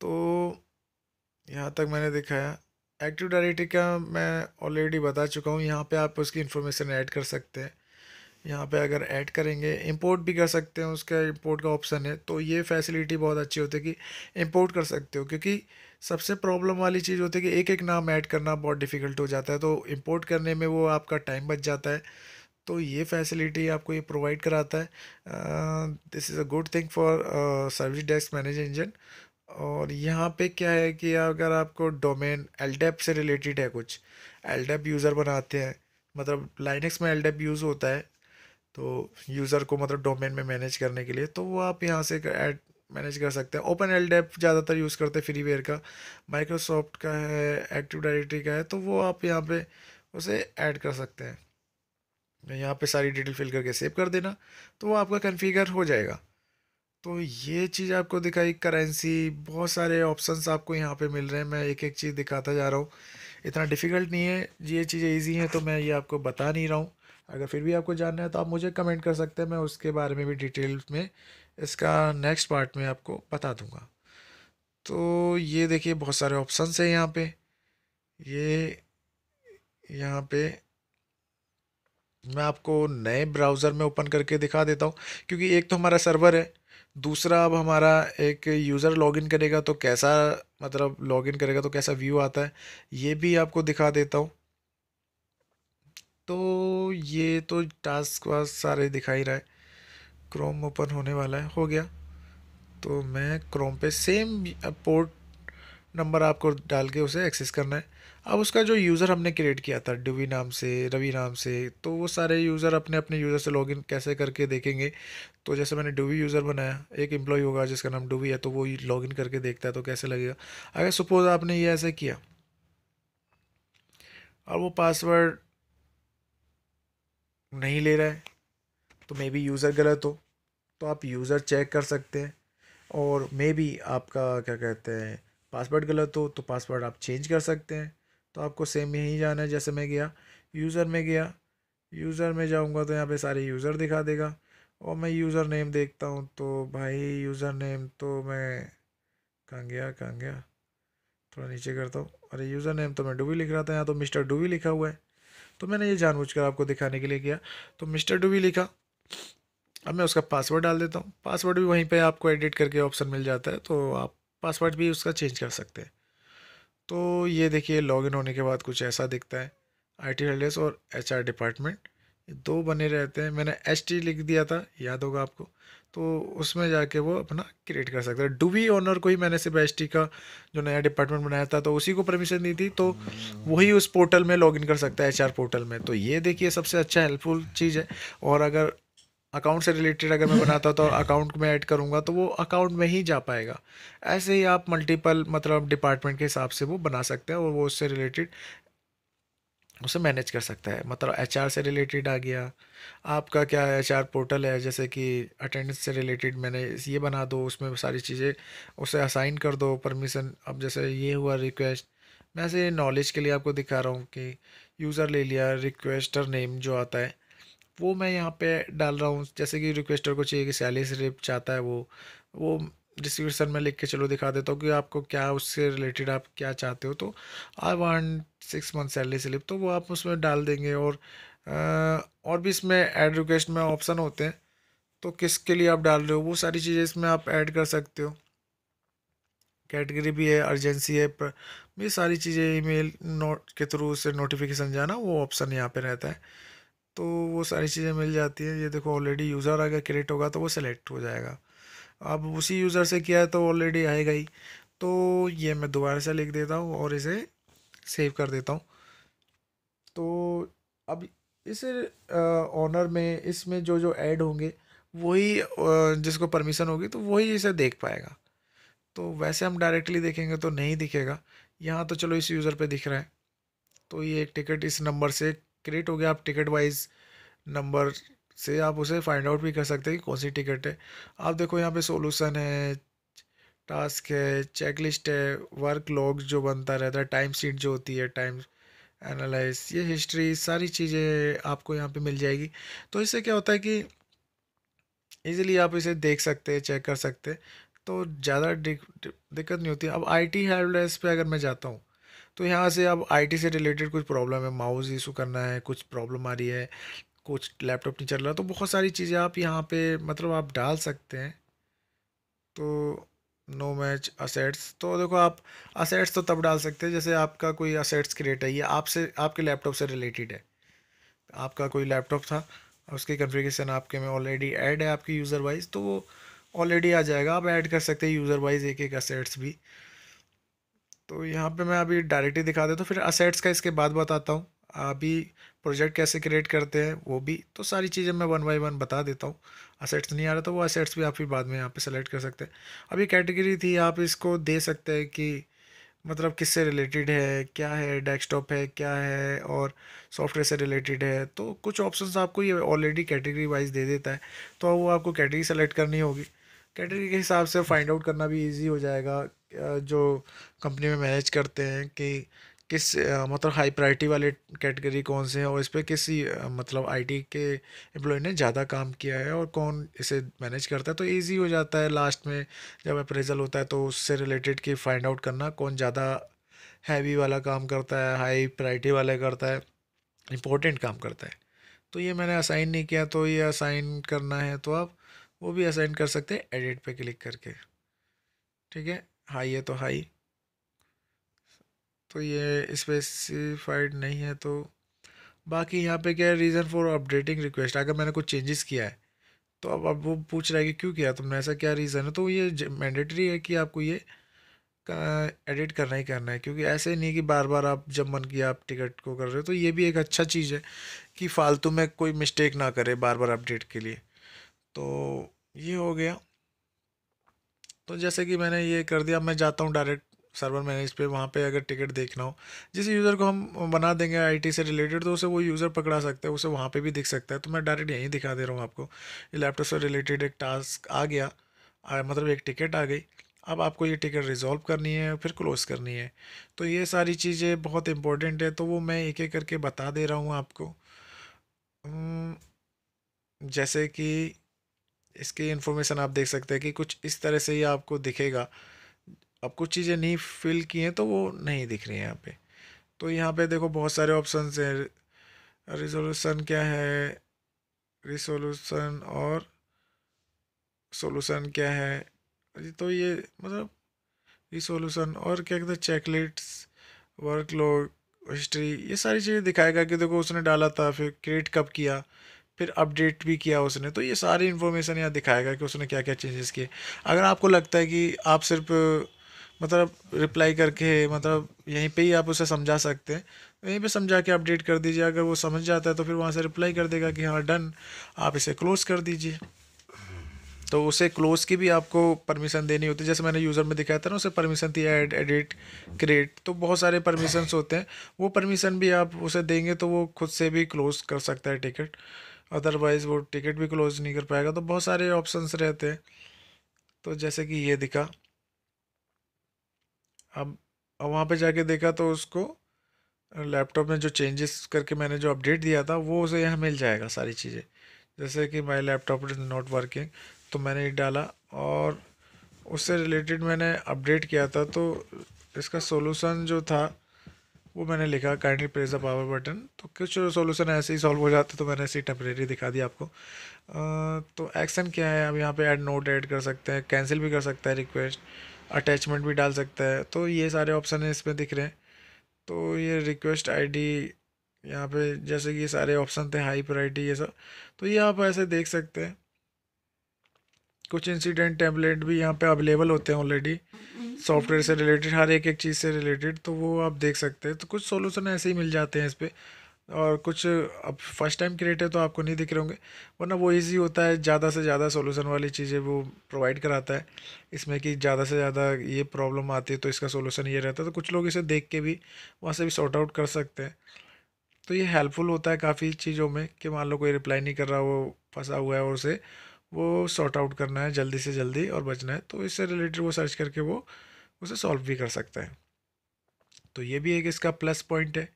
तो यहाँ तक मैंने दिखाया एक्टिव डायरेक्टरी का मैं ऑलरेडी बता चुका हूँ यहाँ पे आप उसकी इन्फॉर्मेशन ऐड कर सकते हैं यहाँ पे अगर ऐड करेंगे इंपोर्ट भी कर सकते हैं उसका इंपोर्ट का ऑप्शन है तो ये फैसिलिटी बहुत अच्छी होती है कि इंपोर्ट कर सकते हो क्योंकि सबसे प्रॉब्लम वाली चीज़ होती है कि एक एक नाम ऐड करना बहुत डिफ़िकल्ट हो जाता है तो इंपोर्ट करने में वो आपका टाइम बच जाता है तो ये फैसिलिटी आपको ये प्रोवाइड कराता है this is a good thing for service desk manage engine और यहाँ पे क्या है कि अगर आपको डोमेन एलडेप से रिलेटेड है कुछ एलडेप यूज़र बनाते हैं मतलब लाइनक्स में एलडेप यूज़ होता है तो यूज़र को मतलब डोमेन में मैनेज करने के लिए तो वो आप यहाँ से ऐड मैनेज कर सकते हैं ओपन एल डेप ज़्यादातर यूज़ करते हैं फ्रीवेयर का माइक्रोसॉफ्ट का है एक्टिव डायरेक्टरी का है तो वो आप यहाँ पे उसे ऐड कर सकते हैं यहाँ पे सारी डिटेल फिल करके सेव कर देना तो वो आपका कन्फिगर हो जाएगा तो ये चीज़ आपको दिखाई करेंसी बहुत सारे ऑप्शंस आपको यहाँ पे मिल रहे हैं मैं एक एक चीज़ दिखाता जा रहा हूँ इतना डिफ़िकल्ट नहीं है ये चीज़ें ईजी हैं तो मैं ये आपको बता नहीं रहा हूँ अगर फिर भी आपको जानना है तो आप मुझे कमेंट कर सकते हैं मैं उसके बारे में भी डिटेल में इसका नेक्स्ट पार्ट में आपको बता दूंगा तो ये देखिए बहुत सारे ऑप्शन है यहाँ पे ये यहाँ पे मैं आपको नए ब्राउज़र में ओपन करके दिखा देता हूँ क्योंकि एक तो हमारा सर्वर है दूसरा अब हमारा एक यूज़र लॉगिन करेगा तो कैसा मतलब लॉगिन करेगा तो कैसा व्यू आता है ये भी आपको दिखा देता हूँ तो ये तो टास्क वास्क सारे दिखाई रहा है क्रोम ओपन होने वाला है हो गया तो मैं क्रोम पे सेम पोर्ट नंबर आपको डाल के उसे एक्सेस करना है अब उसका जो यूज़र हमने क्रिएट किया था डिवी नाम से रवि नाम से तो वो सारे यूज़र अपने अपने यूज़र से लॉगिन कैसे करके देखेंगे तो जैसे मैंने डिवी यूज़र बनाया एक एम्प्लॉय होगा जिसका नाम डिवी है तो वो लॉगिन करके देखता है तो कैसे लगेगा अगर सपोज़ आपने ये ऐसे किया और वो पासवर्ड नहीं ले रहा है तो मे बी यूज़र गलत हो तो आप यूज़र चेक कर सकते हैं और मे बी आपका क्या कहते हैं पासवर्ड गलत हो तो पासवर्ड आप चेंज कर सकते हैं तो आपको सेम यहीं जाना है जैसे मैं गया यूज़र में गया यूज़र में जाऊंगा तो यहाँ पे सारे यूज़र दिखा देगा और मैं यूज़र नेम देखता हूँ तो भाई यूज़र नेम तो मैं कहाँ गया कहाँ गया थोड़ा नीचे करता हूँ अरे यूज़र नेम तो मैं डूबी लिख रहा था यहाँ तो मिस्टर डूबी लिखा हुआ है तो मैंने ये जानबूझकर आपको दिखाने के लिए किया तो मिस्टर डूबी लिखा अब मैं उसका पासवर्ड डाल देता हूँ पासवर्ड भी वहीं पे आपको एडिट करके ऑप्शन मिल जाता है तो आप पासवर्ड भी उसका चेंज कर सकते हैं तो ये देखिए लॉगिन होने के बाद कुछ ऐसा दिखता है आई टी और एच आर डिपार्टमेंट दो बने रहते हैं मैंने एच टी लिख दिया था याद होगा आपको तो उसमें जाके वो अपना क्रिएट कर सकता है डूबी ऑनर को ही मैंने सिर्फ एस का जो नया डिपार्टमेंट बनाया था तो उसी को परमिशन दी थी तो वही उस पोर्टल में लॉगिन कर सकता है एच पोर्टल में तो ये देखिए सबसे अच्छा हेल्पफुल चीज़ है और अगर अकाउंट से रिलेटेड अगर मैं बनाता तो अकाउंट में ऐड करूँगा तो वो अकाउंट में ही जा पाएगा ऐसे ही आप मल्टीपल मतलब डिपार्टमेंट के हिसाब से वो बना सकते हैं और वो उससे रिलेटेड उसे मैनेज कर सकता है मतलब एच से रिलेटेड आ गया आपका क्या एच पोर्टल है जैसे कि अटेंडेंस से रिलेटेड मैंने ये बना दो उसमें सारी चीज़ें उसे असाइन कर दो परमिशन अब जैसे ये हुआ रिक्वेस्ट मैं ऐसे नॉलेज के लिए आपको दिखा रहा हूँ कि यूज़र ले लिया रिक्वेस्टर नेम जो आता है वो मैं यहाँ पे डाल रहा हूँ जैसे कि रिक्वेस्टर को चाहिए कि सैलरी स्लिप चाहता है वो वो डिस्क्रिप्शन में लिख के चलो दिखा देता हूँ कि आपको क्या उससे रिलेटेड आप क्या चाहते हो तो I want six month salary slip तो वो आप उसमें डाल देंगे और आ, और भी इसमें एड रिक्वेस्ट में ऑप्शन होते हैं तो किसके लिए आप डाल रहे हो वो सारी चीज़ें इसमें आप ऐड कर सकते हो कैटेगरी भी है अर्जेंसी है ये सारी चीज़ें ईमेल नोट के थ्रू उससे नोटिफिकेशन जाना वो ऑप्शन यहाँ पे रहता है तो वो सारी चीज़ें मिल जाती हैं ये देखो ऑलरेडी यूज़र अगर क्रिएट होगा तो वो सेलेक्ट हो जाएगा अब उसी यूज़र से किया है तो ऑलरेडी आएगा ही तो ये मैं दोबारा से लिख देता हूँ और इसे सेव कर देता हूँ तो अब इस ऑनर में इसमें जो जो ऐड होंगे वही जिसको परमिशन होगी तो वही इसे देख पाएगा तो वैसे हम डायरेक्टली देखेंगे तो नहीं दिखेगा यहाँ तो चलो इस यूज़र पे दिख रहा है तो ये एक टिकट इस नंबर से क्रिएट हो गया आप टिकट वाइज नंबर से आप उसे फाइंड आउट भी कर सकते हैं कि कौन सी टिकट है आप देखो यहाँ पे सॉल्यूशन है टास्क है चेक लिस्ट है वर्क लॉग जो बनता रहता है टाइम सीट जो होती है टाइम एनालाइज ये हिस्ट्री सारी चीज़ें आपको यहाँ पे मिल जाएगी तो इससे क्या होता है कि इजीली आप इसे देख सकते हैं चेक कर सकते हैं तो ज़्यादा दिक्कत नहीं होती अब आई टी हेल्प डेस्क पर अगर मैं जाता हूँ तो यहाँ से अब आईटी से रिलेटेड कुछ प्रॉब्लम है माउस इशू करना है कुछ प्रॉब्लम आ रही है कुछ लैपटॉप नहीं चल रहा तो बहुत सारी चीज़ें आप यहाँ पे मतलब आप डाल सकते हैं तो नो मैच असेट्स तो देखो आप असेट्स तो तब डाल सकते हैं जैसे आपका कोई असेट्स क्रिएट है ये आपसे आपके लैपटॉप से रिलेटेड है आपका कोई लैपटॉप था उसकी कन्फिग्रेशन आपके में ऑलरेडी ऐड है आपकी यूज़र वाइज तो वो ऑलरेडी आ जाएगा आप ऐड कर सकते हैं यूज़र वाइज एक एक असेट्स भी तो यहाँ पे मैं अभी डायरेक्टली दिखा देता तो हूँ फिर असेट्स का इसके बाद बताता हूँ अभी प्रोजेक्ट कैसे क्रिएट करते हैं वो भी तो सारी चीज़ें मैं वन बाई वन बता देता हूँ असेट्स नहीं आ रहा तो वो असेट्स भी आप फिर बाद में यहाँ पे सेलेक्ट कर सकते हैं अभी कैटेगरी थी आप इसको दे सकते हैं कि मतलब किससे रिलेटेड है क्या है डेस्कटॉप है क्या है और सॉफ्टवेयर से रिलेटेड है तो कुछ ऑप्शन आपको ये ऑलरेडी कैटेगरी वाइज दे देता है तो वो आपको कैटेगरी सेलेक्ट करनी होगी कैटेगरी के हिसाब से फाइंड आउट करना भी ईजी हो जाएगा जो कंपनी में मैनेज करते हैं कि किस मतलब हाई प्रायरिटी वाले कैटेगरी कौन से हैं और इस पर किस मतलब आईटी के एम्प्लॉय ने ज़्यादा काम किया है और कौन इसे मैनेज करता है तो ईजी हो जाता है लास्ट में जब अप्रेजल होता है तो उससे रिलेटेड कि फाइंड आउट करना कौन ज़्यादा हैवी वाला काम करता है हाई प्रायरिटी वाला करता है इम्पोर्टेंट काम करता है तो ये मैंने असाइन नहीं किया तो ये असाइन करना है तो आप वो भी असाइन कर सकते हैं एडिट पे क्लिक करके ठीक है हाई है तो हाई तो ये स्पेसिफाइड नहीं है तो बाकी यहाँ पे क्या है रीज़न फॉर अपडेटिंग रिक्वेस्ट अगर मैंने कुछ चेंजेस किया है तो अब अब वो पूछ रहा है कि क्यों किया तुमने ऐसा क्या रीज़न है तो ये मैंडेटरी है कि आपको ये एडिट करना ही करना है क्योंकि ऐसे नहीं कि बार बार आप जब मन किया आप टिकट को कर रहे हो तो ये भी एक अच्छा चीज़ है कि फालतू में कोई मिस्टेक ना करे बार बार अपडेट के लिए तो ये हो गया तो जैसे कि मैंने ये कर दिया मैं जाता हूँ डायरेक्ट सर्वर मैनेज पे वहाँ पे अगर टिकट देखना हो जिस यूज़र को हम बना देंगे आईटी से रिलेटेड तो उसे वो यूज़र पकड़ा सकता है उसे वहाँ पे भी दिख सकता है तो मैं डायरेक्ट यहीं दिखा दे रहा हूँ आपको ये लैपटॉप से रिलेटेड एक टास्क आ गया आ, मतलब एक टिकट आ गई अब आपको ये टिकट रिजॉल्व करनी है फिर क्लोज़ करनी है तो ये सारी चीज़ें बहुत इंपॉर्टेंट है तो वो मैं एक एक करके बता दे रहा हूँ आपको जैसे कि इसकी इन्फॉर्मेशन आप देख सकते हैं कि कुछ इस तरह से ही आपको दिखेगा अब कुछ चीज़ें नहीं फिल की हैं तो वो नहीं दिख रही हैं यहाँ पे तो यहाँ पे देखो बहुत सारे ऑप्शन हैं रिजोल्यूशन क्या है रिसोल्यूशन और सोल्यूशन क्या है तो ये मतलब रिसोल्यूशन और क्या कहते हैं चेकलिट्स वर्कलोड हिस्ट्री ये सारी चीज़ें दिखाएगा कि देखो उसने डाला था फिर क्रिएट कब किया फिर अपडेट भी किया उसने तो ये सारी इन्फॉर्मेशन यहाँ दिखाएगा कि उसने क्या क्या चेंजेस किए अगर आपको लगता है कि आप सिर्फ मतलब रिप्लाई करके मतलब यहीं पे ही आप उसे समझा सकते हैं यहीं पे समझा के अपडेट कर दीजिए अगर वो समझ जाता है तो फिर वहाँ से रिप्लाई कर देगा कि हाँ डन आप इसे क्लोज़ कर दीजिए तो उसे क्लोज़ की भी आपको परमिशन देनी होती है जैसे मैंने यूज़र में दिखाया था ना उसे परमिशन थी ऐड एडिट क्रिएट तो बहुत सारे परमिशंस होते हैं वो परमिशन भी आप उसे देंगे तो वो खुद से भी क्लोज़ कर सकता है टिकट अदरवाइज़ वो टिकट भी क्लोज़ नहीं कर पाएगा तो बहुत सारे ऑप्शंस रहते हैं तो जैसे कि ये दिखा अब अब वहाँ पर जाके देखा तो उसको लैपटॉप में जो चेंजेस करके मैंने जो अपडेट दिया था वो उसे यहाँ मिल जाएगा सारी चीज़ें जैसे कि my laptop is not working तो मैंने ये डाला और उससे रिलेटेड मैंने अपडेट किया था तो इसका सोलूसन जो था वो मैंने लिखा kindly press the power button तो कुछ सोल्यूशन ऐसे ही सॉल्व हो जाते तो मैंने ऐसे ही टेम्परेरी दिखा दिया आपको आ, तो एक्शन क्या है अब यहाँ पे ऐड नोट ऐड कर सकते हैं कैंसिल भी कर सकते हैं रिक्वेस्ट अटैचमेंट भी डाल सकता है तो ये सारे ऑप्शन हैं इसमें दिख रहे हैं तो ये रिक्वेस्ट आईडी यहाँ पर जैसे कि सारे ऑप्शन थे हाई प्रायरिटी ये सब तो ये आप ऐसे देख सकते हैं कुछ इंसिडेंट टैबलेट भी यहाँ पे अवेलेबल होते हैं ऑलरेडी सॉफ्टवेयर से रिलेटेड हर एक एक चीज़ से रिलेटेड तो वो आप देख सकते हैं तो कुछ सोल्यूशन ऐसे ही मिल जाते हैं इस पर और कुछ अब फर्स्ट टाइम क्रिएटर तो आपको नहीं दिख रहे होंगे वरना वो इजी होता है ज़्यादा से ज़्यादा सॉल्यूशन वाली चीज़ें वो प्रोवाइड कराता है इसमें कि ज़्यादा से ज़्यादा ये प्रॉब्लम आती है तो इसका सॉल्यूशन ये रहता है तो कुछ लोग इसे देख के भी वहाँ से भी सॉर्ट आउट कर सकते हैं तो ये हेल्पफुल होता है काफ़ी चीज़ों में कि मान लो कोई रिप्लाई नहीं कर रहा वो फंसा हुआ है और उसे वो सॉर्ट आउट करना है जल्दी से जल्दी और बचना है तो इससे रिलेटेड वो सर्च करके वो उसे सॉल्व भी कर सकता है तो ये भी एक इसका प्लस पॉइंट है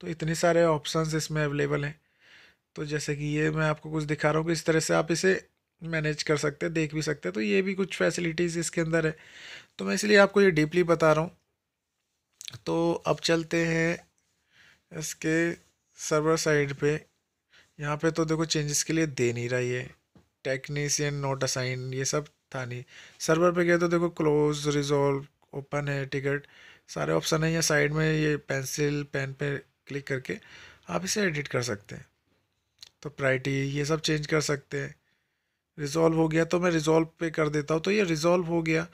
तो इतने सारे ऑप्शंस इसमें अवेलेबल हैं तो जैसे कि ये मैं आपको कुछ दिखा रहा हूँ कि इस तरह से आप इसे मैनेज कर सकते हैं देख भी सकते हैं तो ये भी कुछ फैसिलिटीज़ इसके अंदर है तो मैं इसलिए आपको ये डीपली बता रहा हूँ तो अब चलते हैं इसके सर्वर साइड पे यहाँ पे तो देखो चेंजेस के लिए दे नहीं रहा ये टेक्नीसियन नोट असाइन ये सब था नहीं सर्वर पे गए तो देखो क्लोज रिजॉल्व ओपन है टिकट सारे ऑप्शन है या साइड में ये पेंसिल पेन पे क्लिक करके आप इसे एडिट कर सकते हैं तो प्राइटी ये सब चेंज कर सकते हैं रिज़ॉल्व हो गया तो मैं रिज़ॉल्व पे कर देता हूँ तो ये रिज़ॉल्व हो गया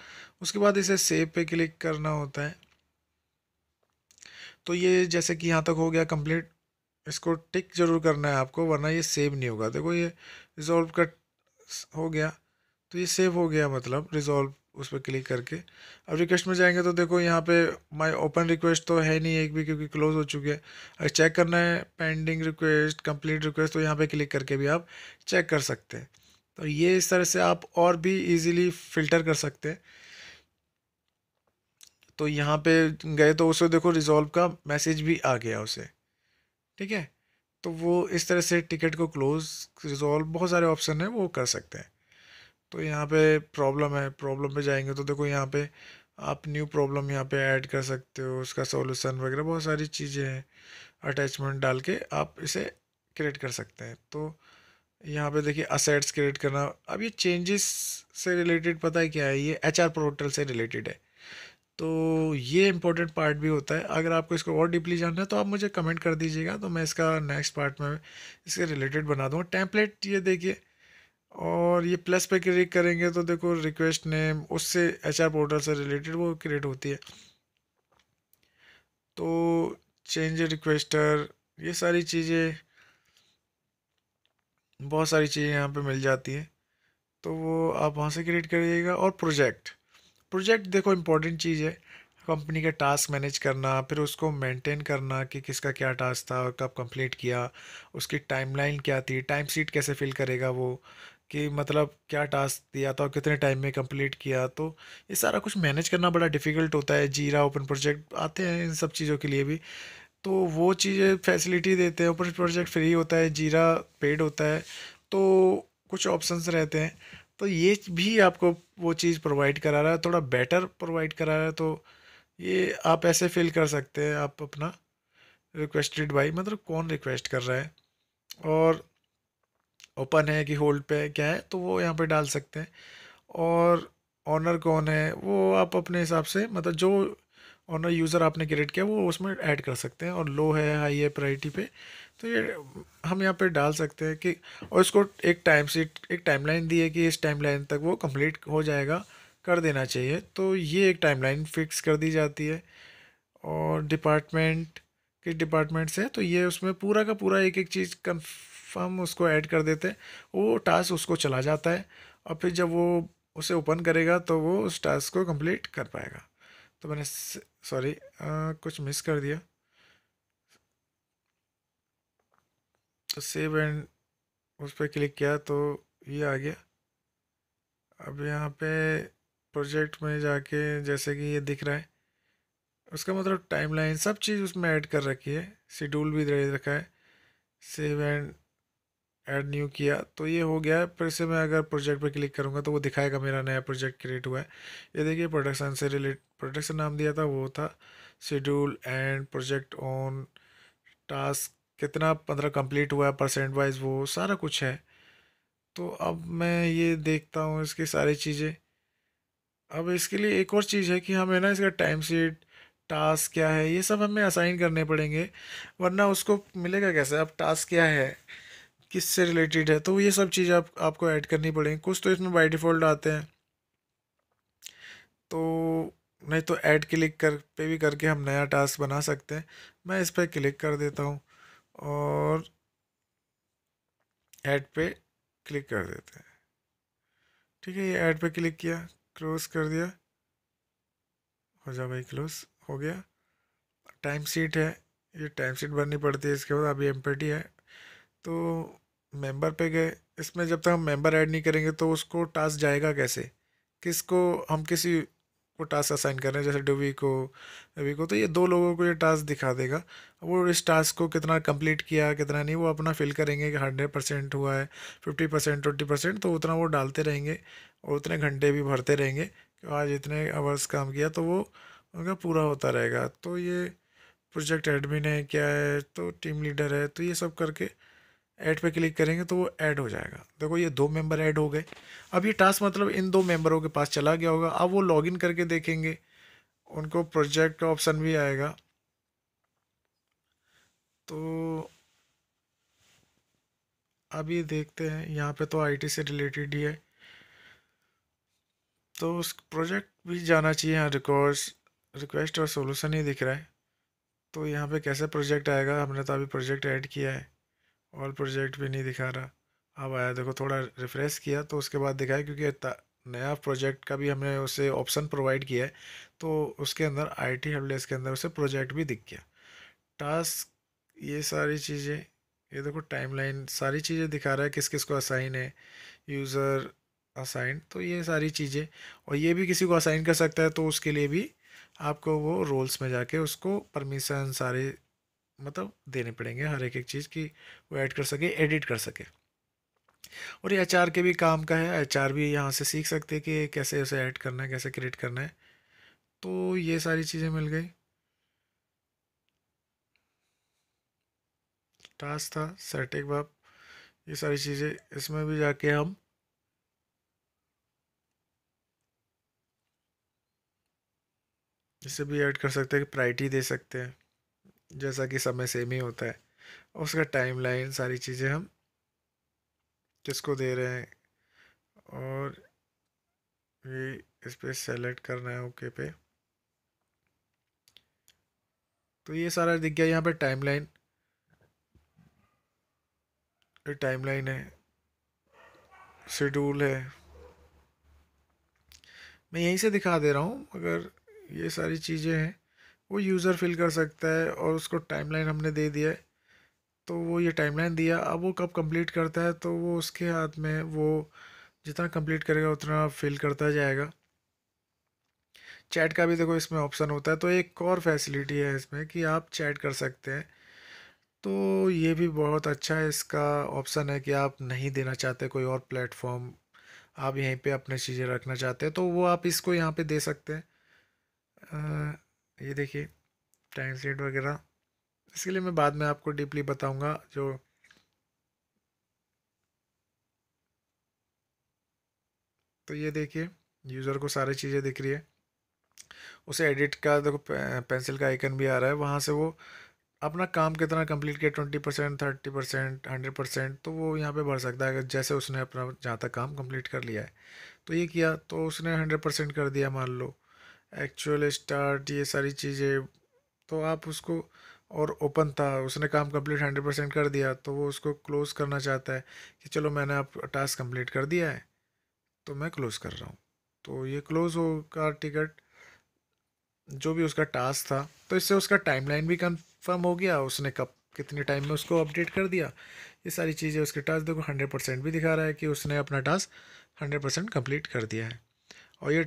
उसके बाद इसे सेव पे क्लिक करना होता है तो ये जैसे कि यहाँ तक हो गया कंप्लीट इसको टिक जरूर करना है आपको वरना ये सेव नहीं होगा देखो ये रिज़ॉल्व का हो गया तो ये सेव हो गया मतलब रिज़ॉल्व उस पर क्लिक करके अब रिक्वेस्ट में जाएंगे तो देखो यहाँ पे माय ओपन रिक्वेस्ट तो है नहीं एक भी क्योंकि क्लोज हो चुकी है अगर चेक करना है पेंडिंग रिक्वेस्ट कंप्लीट रिक्वेस्ट तो यहाँ पे क्लिक करके भी आप चेक कर सकते हैं तो ये इस तरह से आप और भी इजीली फिल्टर कर सकते हैं तो यहाँ पे गए तो उसे देखो रिजॉल्व का मैसेज भी आ गया उसे ठीक है तो वो इस तरह से टिकट को क्लोज रिजॉल्व बहुत सारे ऑप्शन हैं वो कर सकते हैं तो यहाँ पे प्रॉब्लम है प्रॉब्लम पे जाएंगे तो देखो यहाँ पे आप न्यू प्रॉब्लम यहाँ पे ऐड कर सकते हो उसका सॉल्यूशन वगैरह बहुत सारी चीज़ें हैं अटैचमेंट डाल के आप इसे क्रिएट कर सकते हैं तो यहाँ पे देखिए असेट्स क्रिएट करना अब ये चेंजेस से रिलेटेड पता है क्या है ये एच आर पोर्टल से रिलेटेड है तो ये इंपॉर्टेंट पार्ट भी होता है अगर आपको इसको और डीपली जानना है तो आप मुझे कमेंट कर दीजिएगा तो मैं इसका नेक्स्ट पार्ट में इसके रिलेटेड बना दूँगा टैंपलेट ये देखिए और ये प्लस पे क्लिक करेंगे तो देखो रिक्वेस्ट नेम उससे एचआर पोर्टल से रिलेटेड वो क्रिएट होती है तो चेंज रिक्वेस्टर ये सारी चीज़ें बहुत सारी चीज़ें यहाँ पे मिल जाती हैं तो वो आप वहाँ से क्रिएट करिएगा और प्रोजेक्ट प्रोजेक्ट देखो इम्पोर्टेंट चीज़ है कंपनी का टास्क मैनेज करना फिर उसको मेंटेन करना कि किसका क्या टास्क था कब कंप्लीट किया उसकी टाइमलाइन क्या थी टाइम सीट कैसे फिल करेगा वो कि मतलब क्या टास्क दिया था और कितने टाइम में कंप्लीट किया तो ये सारा कुछ मैनेज करना बड़ा डिफ़िकल्ट होता है जीरा ओपन प्रोजेक्ट आते हैं इन सब चीज़ों के लिए भी तो वो चीज़ें फैसिलिटी देते हैं ओपन प्रोजेक्ट फ्री होता है जीरा पेड होता है तो कुछ ऑप्शंस रहते हैं तो ये भी आपको वो चीज़ प्रोवाइड करा रहा है थोड़ा बेटर प्रोवाइड करा रहा है तो ये आप ऐसे फिल कर सकते हैं आप अपना रिक्वेस्टेड बाई मतलब कौन रिक्वेस्ट कर रहा है और ओपन है कि होल्ड पे क्या है तो वो यहाँ पे डाल सकते हैं और ऑनर कौन है वो आप अपने हिसाब से मतलब जो ऑनर यूज़र आपने क्रिएट किया वो उसमें ऐड कर सकते हैं और लो है हाई है प्रायरिटी पे तो ये हम यहाँ पे डाल सकते हैं कि और इसको एक टाइम सीट एक टाइमलाइन दी है कि इस टाइमलाइन तक वो कंप्लीट हो जाएगा कर देना चाहिए तो ये एक टाइमलाइन फिक्स कर दी जाती है और डिपार्टमेंट किस डिपार्टमेंट से तो ये उसमें पूरा का पूरा एक एक चीज़ कन्फ हम उसको ऐड कर देते हैं वो टास्क उसको चला जाता है और फिर जब वो उसे ओपन करेगा तो वो उस टास्क को कंप्लीट कर पाएगा तो मैंने सॉरी कुछ मिस कर दिया तो सेव एंड उस पर क्लिक किया तो ये आ गया अब यहाँ पे प्रोजेक्ट में जाके जैसे कि ये दिख रहा है उसका मतलब टाइमलाइन सब चीज़ उसमें ऐड कर रखी है शेड्यूल भी दे रखा है सेव एंड ऐड न्यू किया तो ये हो गया है फिर से मैं अगर प्रोजेक्ट पे क्लिक करूँगा तो वो दिखाएगा मेरा नया प्रोजेक्ट क्रिएट हुआ है ये देखिए प्रोडक्शन से रिलेट प्रोडक्शन नाम दिया था वो था schedule and project on task कितना पंद्रह कंप्लीट हुआ है परसेंट वाइज वो सारा कुछ है तो अब मैं ये देखता हूँ इसकी सारी चीज़ें अब इसके लिए एक और चीज़ है कि हमें ना इसका टाइम शीट टास्क क्या है ये सब हमें असाइन करने पड़ेंगे वरना उसको मिलेगा कैसे अब टास्क क्या है किस से रिलेटेड है तो ये सब चीज़ आप आपको ऐड करनी पड़ेगी कुछ तो इसमें बाय डिफ़ॉल्ट आते हैं तो नहीं तो ऐड क्लिक कर पे भी करके हम नया टास्क बना सकते हैं मैं इस पर क्लिक कर देता हूँ और ऐड पे क्लिक कर देते हैं ठीक है ये ऐड पे क्लिक किया क्लोज कर दिया हो जा भाई क्लोज हो गया टाइम सीट है ये टाइम सीट बननी पड़ती है इसके बाद अभी एम है तो मेंबर पे गए इसमें जब तक हम मेंबर ऐड नहीं करेंगे तो उसको टास्क जाएगा कैसे किसको हम किसी को टास्क असाइन कर रहे हैं जैसे डुबी को रवी को तो ये दो लोगों को ये टास्क दिखा देगा वो इस टास्क को कितना कंप्लीट किया कितना नहीं वो अपना फिल करेंगे कि हंड्रेड परसेंट हुआ है फिफ्टी परसेंट ट्वेंटी परसेंट तो उतना वो डालते रहेंगे और उतने घंटे भी भरते रहेंगे कि आज इतने आवर्स काम किया तो वो उनका पूरा होता रहेगा तो ये प्रोजेक्ट एडमिन है क्या है तो टीम लीडर है तो ये सब करके ऐड पे क्लिक करेंगे तो वो ऐड हो जाएगा देखो ये दो मेंबर ऐड हो गए अब ये टास्क मतलब इन दो मेंबरों के पास चला गया होगा अब वो लॉगिन करके देखेंगे उनको प्रोजेक्ट का ऑप्शन भी आएगा तो अभी देखते हैं यहाँ पे तो आईटी से रिलेटेड ही है तो उस प्रोजेक्ट भी जाना चाहिए यहाँ रिकॉर्ड्स रिक्वेस्ट और सोल्यूशन ही दिख रहा है तो यहाँ पे कैसे प्रोजेक्ट आएगा हमने तो अभी प्रोजेक्ट ऐड किया है और प्रोजेक्ट भी नहीं दिखा रहा अब आया देखो थोड़ा रिफ़्रेश किया तो उसके बाद दिखाया क्योंकि नया प्रोजेक्ट का भी हमने उसे ऑप्शन प्रोवाइड किया है तो उसके अंदर आई टी के अंदर उसे प्रोजेक्ट भी दिख गया टास्क ये सारी चीज़ें ये देखो टाइमलाइन सारी चीज़ें दिखा रहा है किस किस को असाइन है यूज़र असाइन तो ये सारी चीज़ें और ये भी किसी को असाइन कर सकता है तो उसके लिए भी आपको वो रोल्स में जाके उसको परमिशन सारे मतलब देने पड़ेंगे हर एक एक चीज़ की वो ऐड कर सके एडिट कर सके और ये एच के भी काम का है एच भी यहाँ से सीख सकते कि कैसे उसे ऐड करना है कैसे क्रिएट करना है तो ये सारी चीज़ें मिल गई टास्क था सेटिंग बाप ये सारी चीज़ें इसमें भी जाके हम इसे भी ऐड कर सकते हैं कि प्राइटी दे सकते हैं जैसा कि समय सेम ही होता है उसका टाइम लाइन सारी चीज़ें हम किसको दे रहे हैं और ये इस पर सेलेक्ट करना है ओके पे तो ये सारा दिख गया यहाँ पे टाइम लाइन टाइम लाइन है शेड्यूल है मैं यहीं से दिखा दे रहा हूँ मगर ये सारी चीज़ें हैं वो यूज़र फिल कर सकता है और उसको टाइमलाइन हमने दे दिया है तो वो ये टाइमलाइन दिया अब वो कब कंप्लीट करता है तो वो उसके हाथ में वो जितना कंप्लीट करेगा उतना फिल करता जाएगा चैट का भी देखो इसमें ऑप्शन होता है तो एक और फैसिलिटी है इसमें कि आप चैट कर सकते हैं तो ये भी बहुत अच्छा है इसका ऑप्शन है कि आप नहीं देना चाहते कोई और प्लेटफॉर्म आप यहीं पे अपने चीज़ें रखना चाहते हैं तो वो आप इसको यहाँ पे दे सकते हैं ये देखिए टाइम सेट वगैरह इसके लिए मैं बाद में आपको डीपली बताऊंगा जो तो ये देखिए यूज़र को सारी चीज़ें दिख रही है उसे एडिट का देखो पेंसिल का आइकन भी आ रहा है वहाँ से वो अपना काम कितना कंप्लीट किया twenty percent thirty percent hundred percent तो वो यहाँ पे भर सकता है जैसे उसने अपना जहाँ तक काम कंप्लीट कर लिया है तो ये किया तो उसने हंड्रेड परसेंट कर दिया मान लो एक्चुअल स्टार्ट ये सारी चीज़ें तो आप उसको और ओपन था उसने काम कंप्लीट हंड्रेड परसेंट कर दिया तो वो उसको क्लोज़ करना चाहता है कि चलो मैंने आप टास्क कंप्लीट कर दिया है तो मैं क्लोज़ कर रहा हूँ तो ये क्लोज़ होगा टिकट जो भी उसका टास्क था तो इससे उसका टाइमलाइन भी कंफर्म हो गया उसने कब कितने टाइम में उसको अपडेट कर दिया ये सारी चीज़ें उसके टास्क देखो हंड्रेड परसेंट भी दिखा रहा है कि उसने अपना टास्क हंड्रेड परसेंट कम्प्लीट कर दिया है और ये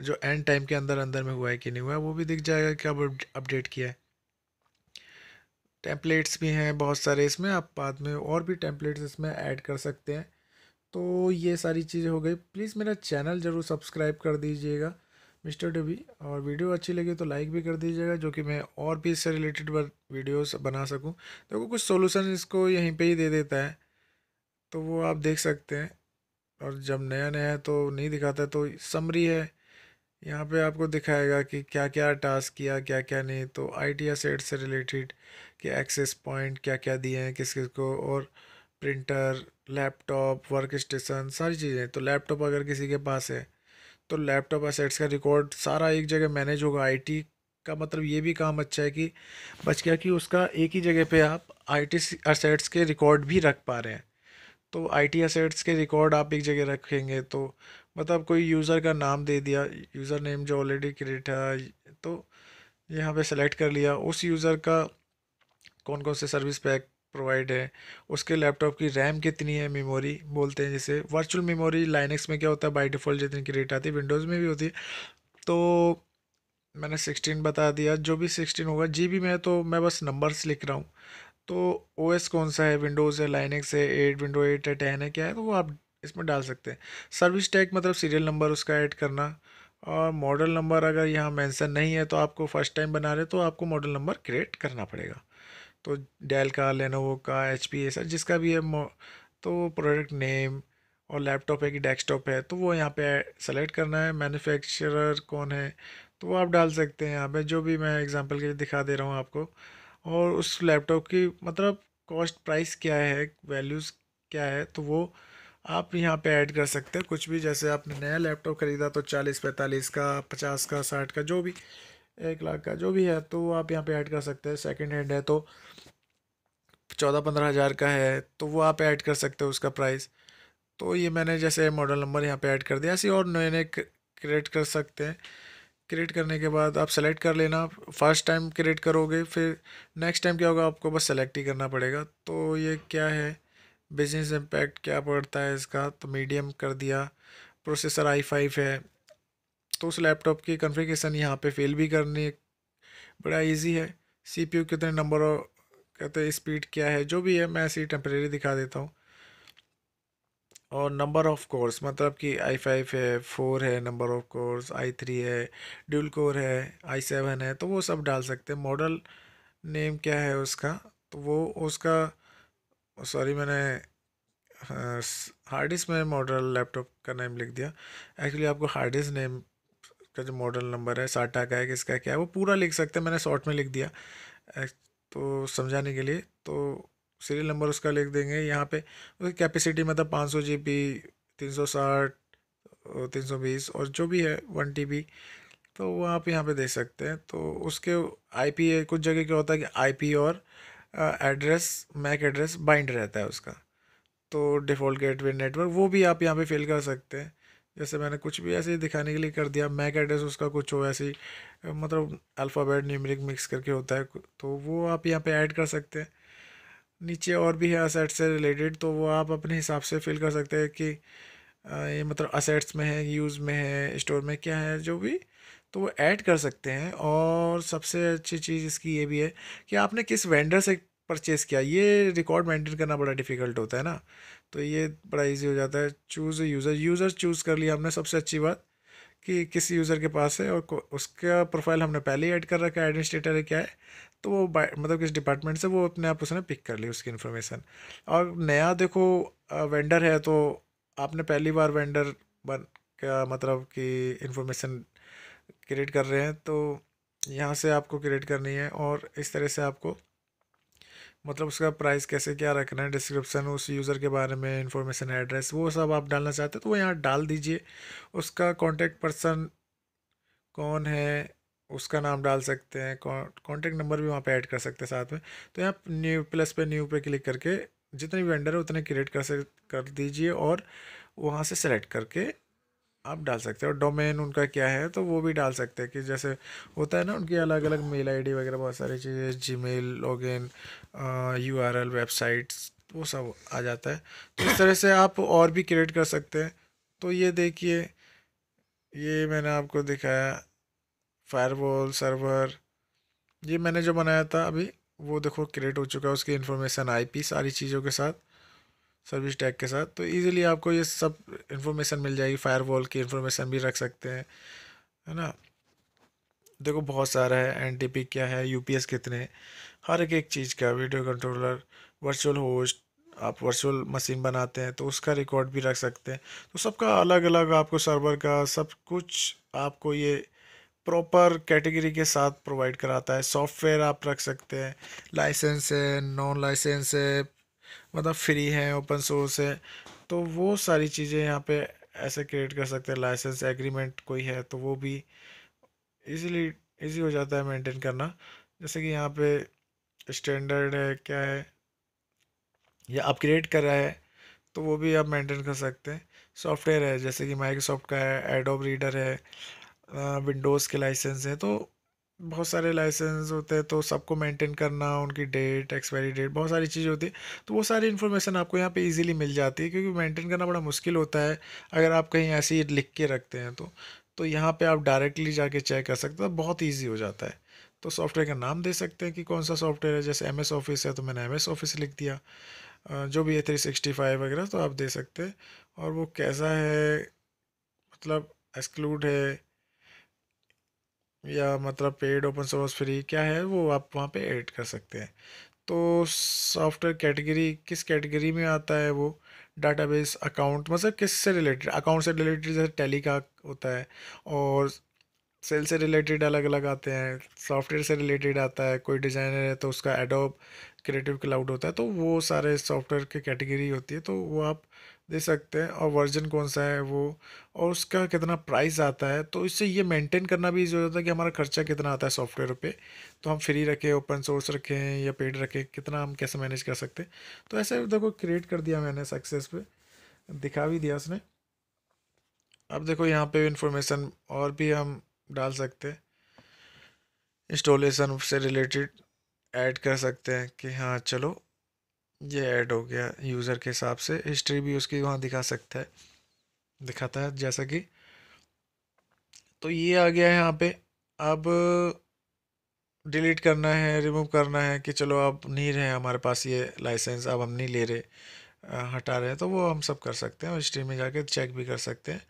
जो एंड टाइम के अंदर अंदर में हुआ है कि नहीं हुआ है वो भी दिख जाएगा कि अब अपडेट किया है टेम्पलेट्स भी हैं बहुत सारे इसमें आप बाद में और भी टेम्पलेट्स इसमें ऐड कर सकते हैं तो ये सारी चीज़ें हो गई प्लीज़ मेरा चैनल ज़रूर सब्सक्राइब कर दीजिएगा मिस्टर डबी और वीडियो अच्छी लगी तो लाइक भी कर दीजिएगा जो कि मैं और भी इससे रिलेटेड वीडियोस बना सकूं देखो तो कुछ सॉल्यूशन इसको यहीं पे ही दे देता है तो वो आप देख सकते हैं और जब नया नया है तो नहीं दिखाता तो है तो समरी है यहाँ पे आपको दिखाएगा कि क्या क्या टास्क किया क्या क्या नहीं तो आइडिया सेट से रिलेटेड कि एक्सेस पॉइंट क्या क्या दिए हैं किस किस को और प्रिंटर लैपटॉप वर्क स्टेशन सारी चीज़ें तो लैपटॉप अगर किसी के पास है तो लैपटॉप असेट्स का रिकॉर्ड सारा एक जगह मैनेज होगा आईटी का मतलब ये भी काम अच्छा है कि बच गया कि उसका एक ही जगह पे आप आईटी असेट्स के रिकॉर्ड भी रख पा रहे हैं तो आईटी असेट्स के रिकॉर्ड आप एक जगह रखेंगे तो मतलब कोई यूज़र का नाम दे दिया यूज़र नेम जो ऑलरेडी क्रिएट है तो यहाँ पे सेलेक्ट कर लिया उस यूज़र का कौन कौन से सर्विस पैक प्रोवाइड है उसके लैपटॉप की रैम कितनी है मेमोरी बोलते हैं जैसे वर्चुअल मेमोरी लाइनक्स में क्या होता है बाई डिफ़ॉल्ट जितनी क्रिएट आती है विंडोज़ में भी होती है तो मैंने सिक्सटीन बता दिया जो भी सिक्सटीन होगा जी बी में तो मैं बस नंबर्स लिख रहा हूँ तो ओ एस कौन सा है विंडोज़ है लाइनक्स है एट विंडो एट है टेन है क्या है तो वो आप इसमें डाल सकते हैं सर्विस टैग मतलब सीरियल नंबर उसका ऐड करना और मॉडल नंबर अगर यहाँ मेंशन नहीं है तो आपको फर्स्ट टाइम बना रहे तो आपको मॉडल नंबर क्रिएट करना पड़ेगा तो डेल का लेनोवो का एच पी सर जिसका भी है तो प्रोडक्ट नेम और लैपटॉप है कि डेस्कटॉप है तो वो यहाँ पे सेलेक्ट करना है मैन्युफैक्चरर कौन है तो वो आप डाल सकते हैं यहाँ पे जो भी मैं एग्जांपल के लिए दिखा दे रहा हूँ आपको और उस लैपटॉप की मतलब कॉस्ट प्राइस क्या है वैल्यूज़ क्या है तो वो आप यहाँ पे ऐड कर सकते हैं कुछ भी जैसे आपने नया लैपटॉप ख़रीदा तो चालीस पैंतालीस का पचास का साठ का जो भी एक लाख का जो भी है तो आप यहाँ पे ऐड कर सकते हैं सेकंड हैंड है तो चौदह पंद्रह हज़ार का है तो वो आप ऐड कर सकते हो उसका प्राइस तो ये मैंने जैसे मॉडल नंबर यहाँ पे ऐड कर दिया ऐसे और नए नए क्रिएट कर सकते हैं क्रिएट करने के बाद आप सेलेक्ट कर लेना फर्स्ट टाइम क्रिएट करोगे फिर नेक्स्ट टाइम क्या होगा आपको बस सेलेक्ट ही करना पड़ेगा तो ये क्या है बिजनेस इम्पैक्ट क्या पड़ता है इसका तो मीडियम कर दिया प्रोसेसर आई फाइव है तो उस लैपटॉप की कन्फिगेशन यहाँ पे फेल भी करनी बड़ा इजी है सीपीयू कितने नंबर कहते हैं स्पीड क्या है जो भी है मैं ऐसे ही टेम्परेरी दिखा देता हूँ और नंबर ऑफ कोर्स मतलब कि आई फाइव है फोर है number of course I three है ड्यूल कोर है आई सेवन है तो वो सब डाल सकते हैं मॉडल नेम क्या है उसका तो वो उसका सॉरी oh, मैंने हार्ड डिस्क में मॉडल लैपटॉप का नेम लिख दिया एक्चुअली आपको हार्ड डिस्क नेम का जो मॉडल नंबर है साटा का है किसका क्या है वो पूरा लिख सकते हैं मैंने शॉर्ट में लिख दिया eh, तो समझाने के लिए तो सीरियल नंबर उसका लिख देंगे यहाँ पे उसकी कैपेसिटी मतलब पाँच सौ जी बी तीन सौ साठ तीन सौ बीस और जो भी है वन टी बी तो वो आप यहाँ पे देख सकते हैं तो उसके आई पी कुछ जगह क्या होता है कि आई पी और एड्रेस मैक एड्रेस बाइंड रहता है उसका तो डिफ़ॉल्ट गेटवे नेटवर्क वो भी आप यहाँ पे फिल कर सकते हैं जैसे मैंने कुछ भी ऐसे दिखाने के लिए कर दिया मैक एड्रेस उसका कुछ हो ऐसे मतलब अल्फ़ाबेट न्यूमरिक मिक्स करके होता है तो वो आप यहाँ पे ऐड कर सकते हैं नीचे और भी है असेट्स से रिलेटेड तो वो आप अपने हिसाब से फिल कर सकते हैं कि ये मतलब असेट्स में है यूज़ में है स्टोर में क्या है जो भी तो वो ऐड कर सकते हैं और सबसे अच्छी चीज़ इसकी ये भी है कि आपने किस वेंडर से परचेज़ किया ये रिकॉर्ड मेंटेन करना बड़ा डिफ़िकल्ट होता है ना तो ये बड़ा इजी हो जाता है चूज़ यूज़र यूज़र चूज़ कर लिया हमने सबसे अच्छी बात कि किस यूज़र के पास है और उसका प्रोफाइल हमने पहले ही ऐड कर रखा है एडमिनिस्ट्रेटर है क्या है तो वो मतलब किस डिपार्टमेंट से वो अपने आप उसने पिक कर ली उसकी इन्फॉर्मेशन और नया देखो वेंडर है तो आपने पहली बार वेंडर बन का मतलब कि इन्फॉर्मेशन क्रिएट कर रहे हैं तो यहाँ से आपको क्रिएट करनी है और इस तरह से आपको मतलब उसका प्राइस कैसे क्या रखना है डिस्क्रिप्शन उस यूज़र के बारे में इंफॉर्मेशन एड्रेस वो सब आप डालना चाहते हैं तो वो यहाँ डाल दीजिए उसका कॉन्टैक्ट पर्सन कौन है उसका नाम डाल सकते हैं कॉन्टैक्ट नंबर भी वहाँ पे ऐड कर सकते हैं साथ में तो यहाँ न्यू प्लस पे न्यू पे क्लिक करके जितने भी वेंडर है उतने क्रिएट कर सक कर दीजिए और वहाँ से सेलेक्ट करके आप डाल सकते हो और डोमेन उनका क्या है तो वो भी डाल सकते हैं कि जैसे होता है ना उनकी अलग अलग मेल आईडी वगैरह बहुत सारी चीज़ें Gmail login U R L websites वो सब आ जाता है तो इस तरह से आप और भी क्रिएट कर सकते हैं तो ये देखिए ये मैंने आपको दिखाया फायरवॉल सर्वर ये मैंने जो बनाया था अभी वो देखो क्रिएट हो चुका है उसकी इन्फॉर्मेशन पी सारी चीज़ों के साथ सर्विस टैग के साथ तो ईज़िली आपको ये सब इन्फॉर्मेशन मिल जाएगी फायरवॉल की इन्फॉर्मेशन भी रख सकते हैं है ना देखो बहुत सारा है एन क्या है यू कितने हर एक एक चीज़ का वीडियो कंट्रोलर वर्चुअल होस्ट आप वर्चुअल मशीन बनाते हैं तो उसका रिकॉर्ड भी रख सकते हैं तो सबका अलग अलग आपको सर्वर का सब कुछ आपको ये प्रॉपर कैटेगरी के साथ प्रोवाइड कराता है सॉफ्टवेयर आप रख सकते हैं लाइसेंस है नॉन लाइसेंस है मतलब फ्री है ओपन सोर्स है तो वो सारी चीज़ें यहाँ पे ऐसे क्रिएट कर सकते हैं लाइसेंस एग्रीमेंट कोई है तो वो भी इजीली इजी हो जाता है मेंटेन करना जैसे कि यहाँ पे स्टैंडर्ड है क्या है या अपग्रेड कर रहा है तो वो भी आप मेंटेन कर सकते हैं सॉफ्टवेयर है जैसे कि माइक्रोसॉफ्ट का है एडोब रीडर है विंडोज़ के लाइसेंस हैं तो बहुत सारे लाइसेंस होते हैं तो सबको मेंटेन करना उनकी डेट एक्सपायरी डेट बहुत सारी चीज़ होती है तो वो सारी इन्फॉर्मेशन आपको यहाँ पे इजीली मिल जाती है क्योंकि मेंटेन करना बड़ा मुश्किल होता है अगर आप कहीं ऐसे ही लिख के रखते हैं तो तो यहाँ पे आप डायरेक्टली जाके चेक कर सकते हो तो बहुत ईजी हो जाता है तो सॉफ्टवेयर का नाम दे सकते हैं कि कौन सा सॉफ्टवेयर है जैसे एम एस ऑफिस है तो मैंने एम एस ऑफिस लिख दिया जो भी है थ्री सिक्सटी फाइव वगैरह तो आप दे सकते हैं और वो कैसा है मतलब एक्सक्लूड है या मतलब पेड ओपन सोर्स फ्री क्या है वो आप वहाँ पे ऐड कर सकते हैं तो सॉफ्टवेयर कैटेगरी किस कैटेगरी में आता है वो डाटाबेस अकाउंट मतलब किस से रिलेटेड अकाउंट से रिलेटेड जैसे टेली का होता है और सेल से रिलेटेड अलग अलग आते हैं सॉफ्टवेयर से रिलेटेड आता है कोई डिज़ाइनर है तो उसका एडोब क्रिएटिव क्लाउड होता है तो वो सारे सॉफ्टवेयर की कैटेगरी होती है तो वो आप दे सकते हैं और वर्जन कौन सा है वो और उसका कितना प्राइस आता है तो इससे ये मेंटेन करना भी ईजी है कि हमारा खर्चा कितना आता है सॉफ्टवेयर पे तो हम फ्री रखें ओपन सोर्स रखें या पेड रखें कितना हम कैसे मैनेज कर सकते हैं तो ऐसे देखो क्रिएट कर दिया मैंने सक्सेस पे दिखा भी दिया उसने अब देखो यहाँ पर इंफॉर्मेशन और भी हम डाल सकते हैं इंस्टॉलेशन से रिलेटेड ऐड कर सकते हैं कि हाँ चलो ये ऐड हो गया यूज़र के हिसाब से हिस्ट्री भी उसकी वहाँ दिखा सकता है दिखाता है जैसा कि तो ये आ गया है यहाँ पे अब डिलीट करना है रिमूव करना है कि चलो अब नहीं रहे हमारे पास ये लाइसेंस अब हम नहीं ले रहे हटा रहे हैं तो वो हम सब कर सकते हैं और हिस्ट्री में जाके चेक भी कर सकते हैं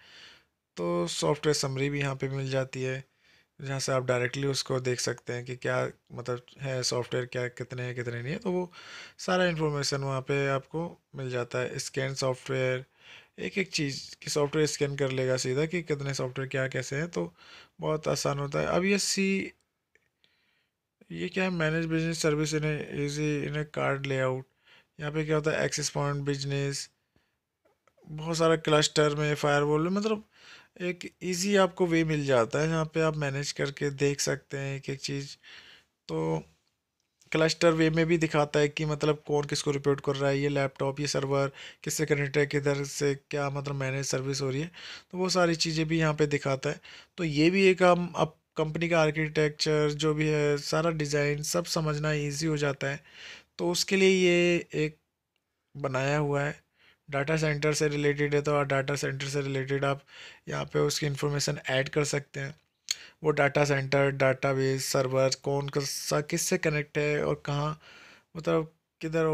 तो सॉफ्टवेयर समरी भी यहाँ पे मिल जाती है जहाँ से आप डायरेक्टली उसको देख सकते हैं कि क्या मतलब है सॉफ्टवेयर क्या कितने हैं कितने नहीं है तो वो सारा इन्फॉर्मेशन वहाँ पे आपको मिल जाता है स्कैन सॉफ्टवेयर एक एक चीज़ की सॉफ्टवेयर स्कैन कर लेगा सीधा कि कितने सॉफ्टवेयर क्या कैसे हैं तो बहुत आसान होता है अब ये सी ये क्या है manage business service in easy in a card layout यहाँ पे क्या होता है एक्सेस पॉइंट बिजनेस बहुत सारा क्लस्टर में फायरवॉल में मतलब एक इजी आपको वे मिल जाता है जहाँ पे आप मैनेज करके देख सकते हैं एक एक चीज़ तो क्लस्टर वे में भी दिखाता है कि मतलब कौन किसको रिपोर्ट कर रहा है ये लैपटॉप ये सर्वर किससे कनेक्ट है किधर से क्या मतलब मैनेज सर्विस हो रही है तो वो सारी चीज़ें भी यहाँ पे दिखाता है तो ये भी एक हम अब कंपनी का आर्किटेक्चर जो भी है सारा डिज़ाइन सब समझना ईजी हो जाता है तो उसके लिए ये एक बनाया हुआ है डाटा सेंटर से रिलेटेड है तो डाटा सेंटर से रिलेटेड आप यहाँ पे उसकी इन्फॉर्मेशन ऐड कर सकते हैं वो डाटा सेंटर बेस सर्वर कौन सा किससे कनेक्ट है और कहाँ मतलब किधर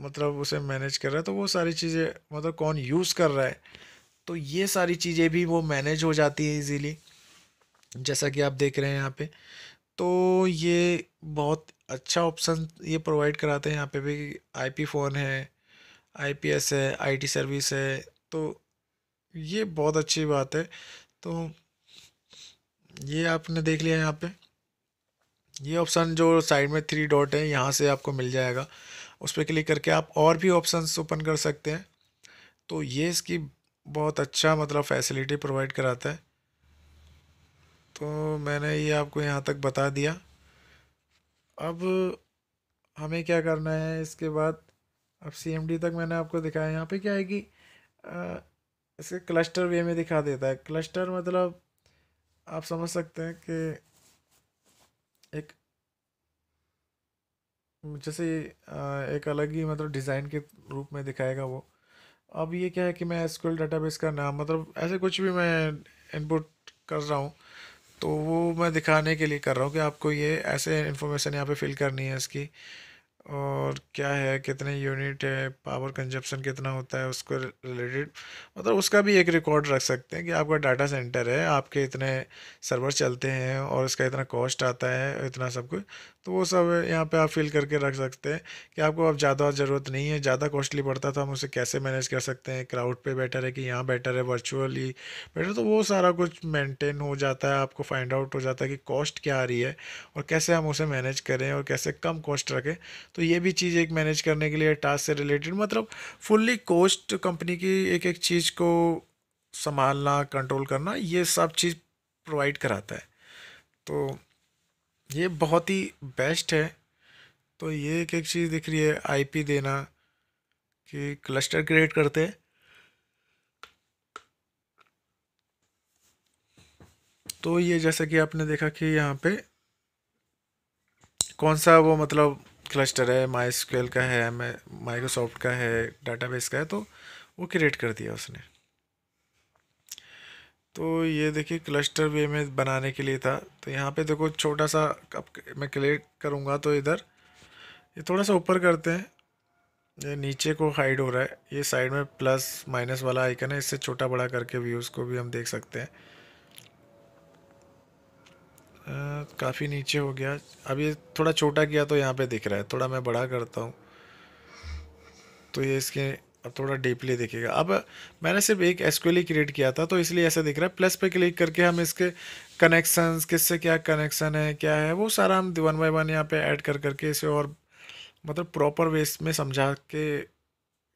मतलब उसे मैनेज कर रहा है तो वो सारी चीज़ें मतलब कौन यूज़ कर रहा है तो ये सारी चीज़ें भी वो मैनेज हो जाती है इजीली जैसा कि आप देख रहे हैं यहाँ पे तो ये बहुत अच्छा ऑप्शन ये प्रोवाइड कराते हैं यहाँ पे भी आईपी फ़ोन है आईपीएस है आईटी सर्विस है तो ये बहुत अच्छी बात है तो ये आपने देख लिया यहाँ पे ये ऑप्शन जो साइड में थ्री डॉट है यहाँ से आपको मिल जाएगा उस पर क्लिक करके आप और भी ऑप्शंस ओपन कर सकते हैं तो ये इसकी बहुत अच्छा मतलब फैसिलिटी प्रोवाइड कराता है तो मैंने ये आपको यहाँ तक बता दिया अब हमें क्या करना है इसके बाद अब सी तक मैंने आपको दिखाया यहाँ पे क्या है कि इसके क्लस्टर वे में दिखा देता है क्लस्टर मतलब आप समझ सकते हैं कि एक जैसे एक अलग ही मतलब डिज़ाइन के रूप में दिखाएगा वो अब ये क्या है कि मैं एसक्यूएल डाटाबेस का नाम मतलब ऐसे कुछ भी मैं इनपुट कर रहा हूँ तो वो मैं दिखाने के लिए कर रहा हूँ कि आपको ये ऐसे इन्फॉर्मेशन यहाँ पे फिल करनी है इसकी और क्या है कितने यूनिट है पावर कंजप्शन कितना होता है उसको रिलेटेड मतलब उसका भी एक रिकॉर्ड रख सकते हैं कि आपका डाटा सेंटर है आपके इतने सर्वर चलते हैं और उसका इतना कॉस्ट आता है इतना सब कुछ तो वो सब यहाँ पे आप फिल करके रख सकते हैं कि आपको अब ज़्यादा ज़रूरत नहीं है ज़्यादा कॉस्टली पड़ता तो हम उसे कैसे मैनेज कर सकते हैं क्राउड पे बेटर है कि यहाँ बेटर है वर्चुअली बेटर तो वो सारा कुछ मेंटेन हो जाता है आपको फाइंड आउट हो जाता है कि कॉस्ट क्या आ रही है और कैसे हम उसे मैनेज करें और कैसे कम कॉस्ट रखें तो ये भी चीज़ एक मैनेज करने के लिए टास्क से रिलेटेड मतलब फुल्ली कॉस्ट कंपनी की एक एक चीज़ को संभालना कंट्रोल करना ये सब चीज़ प्रोवाइड कराता है तो ये बहुत ही बेस्ट है तो ये एक एक चीज़ दिख रही है आईपी देना कि क्लस्टर क्रिएट करते हैं तो ये जैसा कि आपने देखा कि यहाँ पे कौन सा वो मतलब क्लस्टर है माई का है माइक्रोसॉफ्ट का है डाटाबेस का है तो वो क्रिएट कर दिया उसने तो ये देखिए क्लस्टर वे में बनाने के लिए था तो यहाँ पे देखो छोटा सा अब मैं क्लेट करूँगा तो इधर ये थोड़ा सा ऊपर करते हैं ये नीचे को हाइड हो रहा है ये साइड में प्लस माइनस वाला आइकन है इससे छोटा बड़ा करके व्यूज़ को भी हम देख सकते हैं काफ़ी नीचे हो गया अब ये थोड़ा छोटा किया तो यहाँ पे दिख रहा है थोड़ा मैं बड़ा करता हूँ तो ये इसके अब थोड़ा डीपली देखिएगा अब मैंने सिर्फ एक एस ही क्रिएट किया था तो इसलिए ऐसा दिख रहा है प्लस पे क्लिक करके हम इसके कनेक्शन किससे क्या कनेक्शन है क्या है वो सारा हम वन बाई वन यहाँ पे ऐड कर करके इसे और मतलब प्रॉपर वे में समझा के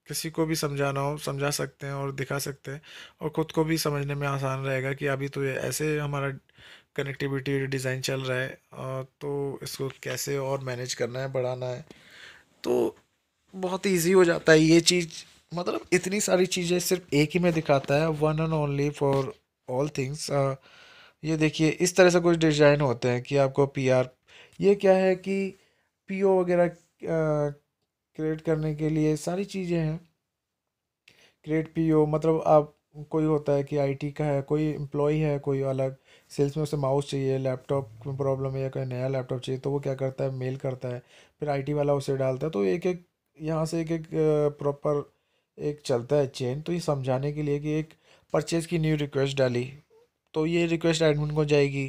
किसी को भी समझाना हो समझा सकते हैं और दिखा सकते हैं और ख़ुद को भी समझने में आसान रहेगा कि अभी तो ऐसे हमारा कनेक्टिविटी डिज़ाइन चल रहा है तो इसको कैसे और मैनेज करना है बढ़ाना है तो बहुत ईजी हो जाता है ये चीज़ मतलब इतनी सारी चीज़ें सिर्फ एक ही में दिखाता है one and only for all things ये देखिए इस तरह से कुछ डिज़ाइन होते हैं कि आपको पीआर ये क्या है कि पीओ वगैरह क्रिएट uh, करने के लिए सारी चीज़ें हैं क्रिएट पीओ मतलब आप कोई होता है कि आईटी का है कोई एम्प्लॉई है कोई अलग सेल्स में उसे माउस चाहिए लैपटॉप में प्रॉब्लम है या कोई नया लैपटॉप चाहिए तो वो क्या करता है मेल करता है फिर आईटी वाला उसे डालता है तो एक एक यहाँ से एक एक प्रॉपर uh, एक चलता है चेन तो ये समझाने के लिए कि एक परचेज़ की न्यू रिक्वेस्ट डाली तो ये रिक्वेस्ट एडमिन को जाएगी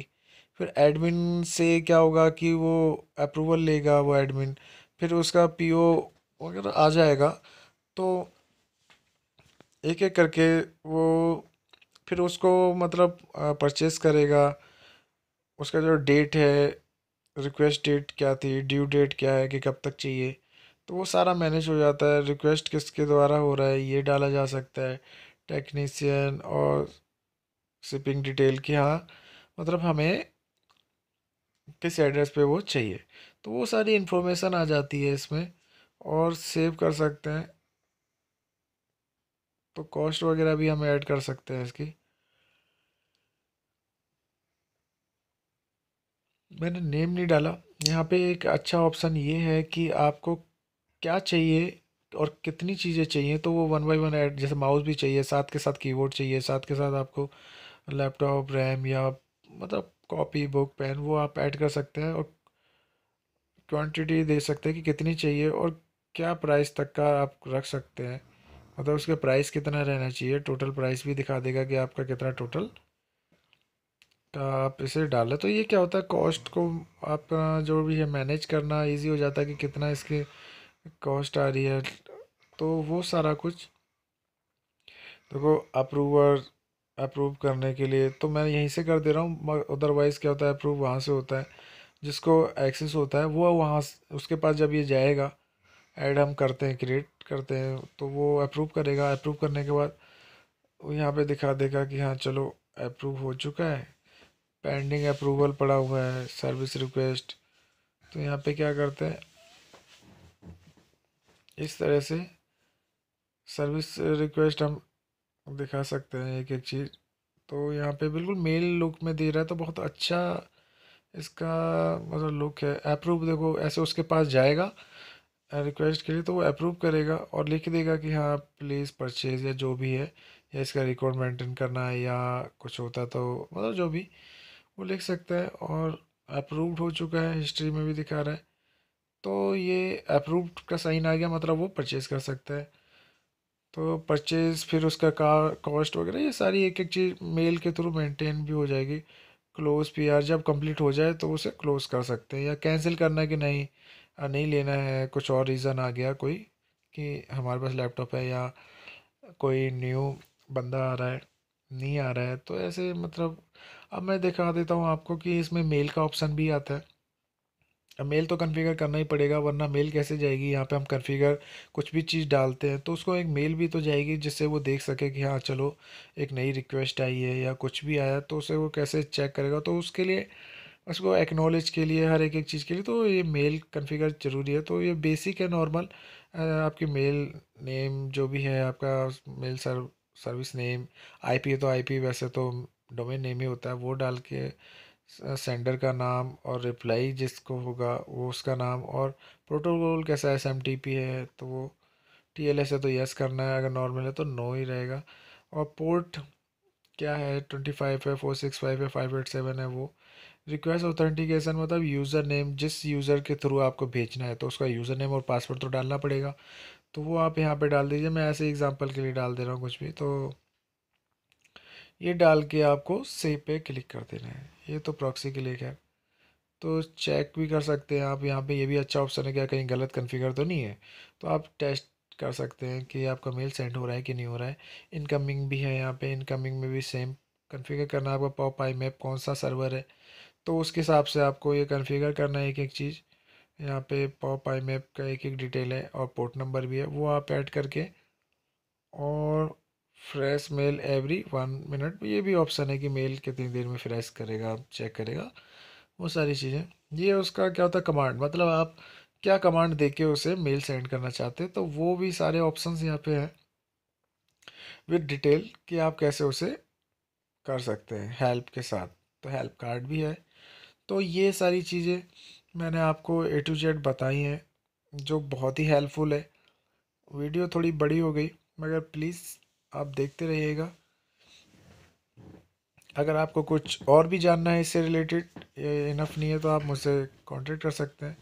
फिर एडमिन से क्या होगा कि वो अप्रूवल लेगा वो एडमिन फिर उसका पीओ वगैरह आ जाएगा तो एक एक करके वो फिर उसको मतलब परचेस करेगा उसका जो डेट है रिक्वेस्ट डेट क्या थी ड्यू डेट क्या है कि कब तक चाहिए तो वो सारा मैनेज हो जाता है रिक्वेस्ट किसके द्वारा हो रहा है ये डाला जा सकता है टेक्नीसियन और शिपिंग डिटेल की हाँ मतलब हमें किस एड्रेस पे वो चाहिए तो वो सारी इन्फॉर्मेशन आ जाती है इसमें और सेव कर सकते हैं तो कॉस्ट वगैरह भी हम ऐड कर सकते हैं इसकी मैंने नेम नहीं डाला यहाँ पे एक अच्छा ऑप्शन ये है कि आपको क्या चाहिए और कितनी चीज़ें चाहिए तो वो वन बाई वन ऐड जैसे माउस भी चाहिए साथ के साथ कीबोर्ड चाहिए साथ के साथ आपको लैपटॉप रैम या मतलब कॉपी बुक पेन वो आप ऐड कर सकते हैं और क्वांटिटी दे सकते हैं कि कितनी चाहिए और क्या प्राइस तक का आप रख सकते हैं मतलब उसके प्राइस कितना रहना चाहिए टोटल प्राइस भी दिखा देगा कि आपका कितना टोटल आप इसे डालें तो ये क्या होता है कॉस्ट को आप जो भी है मैनेज करना इजी हो जाता है कि कितना इसके कॉस्ट आ रही है तो वो सारा कुछ देखो अप्रूवर अप्रूव करने के लिए तो मैं यहीं से कर दे रहा हूँ अदरवाइज़ क्या होता है अप्रूव वहाँ से होता है जिसको एक्सेस होता है वो वहाँ उसके पास जब ये जाएगा ऐड हम करते हैं क्रिएट करते हैं तो वो अप्रूव करेगा अप्रूव करने के बाद वो यहाँ पे दिखा देगा कि हाँ चलो अप्रूव हो चुका है पेंडिंग अप्रूवल पड़ा हुआ है सर्विस रिक्वेस्ट तो यहाँ पे क्या करते हैं इस तरह से सर्विस रिक्वेस्ट हम दिखा सकते हैं एक एक चीज़ तो यहाँ पे बिल्कुल मेल लुक में दे रहा है तो बहुत अच्छा इसका मतलब लुक है अप्रूव देखो ऐसे उसके पास जाएगा रिक्वेस्ट के लिए तो वो अप्रूव करेगा और लिख देगा कि हाँ प्लीज़ परचेज़ या जो भी है या इसका रिकॉर्ड मेंटेन करना है या कुछ होता तो मतलब जो भी वो लिख सकता है और अप्रूव्ड हो चुका है हिस्ट्री में भी दिखा रहा है तो ये अप्रूव्ड का साइन आ गया मतलब वो परचेज़ कर सकता है तो परचेज़ फिर उसका का कॉस्ट वगैरह ये सारी एक एक चीज़ मेल के थ्रू मेंटेन भी हो जाएगी क्लोज़ पी आर जब कंप्लीट हो जाए तो उसे क्लोज़ कर सकते हैं या कैंसिल करना है कि नहीं नहीं लेना है कुछ और रीज़न आ गया कोई कि हमारे पास लैपटॉप है या कोई न्यू बंदा आ रहा है नहीं आ रहा है तो ऐसे मतलब अब मैं दिखा देता हूँ आपको कि इसमें मेल का ऑप्शन भी आता है अब मेल तो कन्फिगर करना ही पड़ेगा वरना मेल कैसे जाएगी यहाँ पे हम कन्फिगर कुछ भी चीज़ डालते हैं तो उसको एक मेल भी तो जाएगी जिससे वो देख सके कि हाँ चलो एक नई रिक्वेस्ट आई है या कुछ भी आया तो उसे वो कैसे चेक करेगा तो उसके लिए उसको एक्नॉलेज के लिए हर एक एक चीज़ के लिए तो ये मेल कन्फिगर ज़रूरी है तो ये बेसिक है नॉर्मल आपकी मेल नेम जो भी है आपका mail serve service name P तो पी वैसे तो डोमेन नेम ही होता है वो डाल के सेंडर का नाम और रिप्लाई जिसको होगा वो उसका नाम और प्रोटोकॉल कैसा एस एम टी पी है तो वो टी एल एस है तो यस करना है अगर नॉर्मल है तो नो ही रहेगा और पोर्ट क्या है ट्वेंटी फाइव है फोर सिक्स फाइव है फाइव एट सेवन है वो रिक्वेस्ट ऑथेंटिकेशन मतलब यूज़र नेम जिस यूज़र के थ्रू आपको भेजना है तो उसका यूज़र नेम और पासवर्ड तो डालना पड़ेगा तो वो आप यहाँ पे डाल दीजिए मैं ऐसे एग्जांपल के लिए डाल दे रहा हूँ कुछ भी तो ये डाल के आपको सेव पे क्लिक कर देना है ये तो प्रॉक्सी के लिए क्या तो चेक भी कर सकते हैं आप यहाँ पे ये भी अच्छा ऑप्शन है क्या कहीं गलत कन्फिगर तो नहीं है तो आप टेस्ट कर सकते हैं कि आपका मेल सेंड हो रहा है कि नहीं हो रहा है इनकमिंग भी है यहाँ पे इनकमिंग में भी सेम कन्फिगर करना है आपका पाओ पाई मैप कौन सा सर्वर है तो उसके हिसाब से आपको ये कन्फिगर करना है एक एक चीज़ यहाँ पे पाओ पाई मैप का एक एक डिटेल है और पोर्ट नंबर भी है वो आप ऐड करके और fresh mail every one minute ये भी ऑप्शन है कि मेल कितनी देर में फ्रेश करेगा चेक करेगा वो सारी चीज़ें ये उसका क्या होता है कमांड मतलब आप क्या कमांड दे के उसे मेल सेंड करना चाहते हैं तो वो भी सारे ऑप्शन यहाँ पे हैं विद डिटेल कि आप कैसे उसे कर सकते हैं हेल्प के साथ तो हेल्प कार्ड भी है तो ये सारी चीज़ें मैंने आपको ए टू जेड बताई हैं जो बहुत ही हेल्पफुल है वीडियो थोड़ी बड़ी हो गई मगर प्लीज़ आप देखते रहिएगा अगर आपको कुछ और भी जानना है इससे रिलेटेड इनफ नहीं है तो आप मुझसे कांटेक्ट कर सकते हैं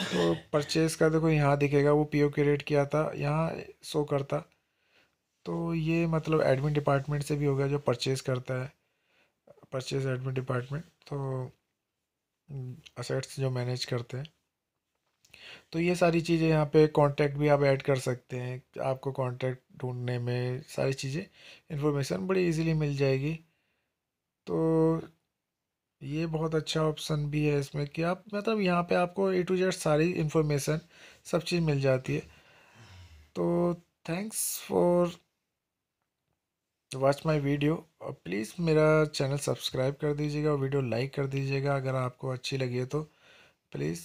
तो परचेज़ का देखो यहाँ दिखेगा वो ओ के रेट किया था यहाँ शो करता तो ये मतलब एडमिन डिपार्टमेंट से भी हो गया जो परचेज़ करता है परचेज़ एडमिन डिपार्टमेंट तो असेट्स हम्म, जो मैनेज करते हैं तो ये सारी चीज़ें यहाँ पे कांटेक्ट भी आप ऐड कर सकते हैं आपको कांटेक्ट ढूंढने में सारी चीज़ें इन्फॉर्मेशन बड़ी इजीली मिल जाएगी तो ये बहुत अच्छा ऑप्शन भी है इसमें कि आप मतलब यहाँ पे आपको ए टू जेड सारी इन्फॉर्मेशन सब चीज़ मिल जाती है तो thanks for watch my video और प्लीज़ मेरा चैनल सब्सक्राइब कर दीजिएगा और वीडियो लाइक कर दीजिएगा अगर आपको अच्छी लगी है तो प्लीज़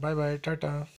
बाय बाय टाटा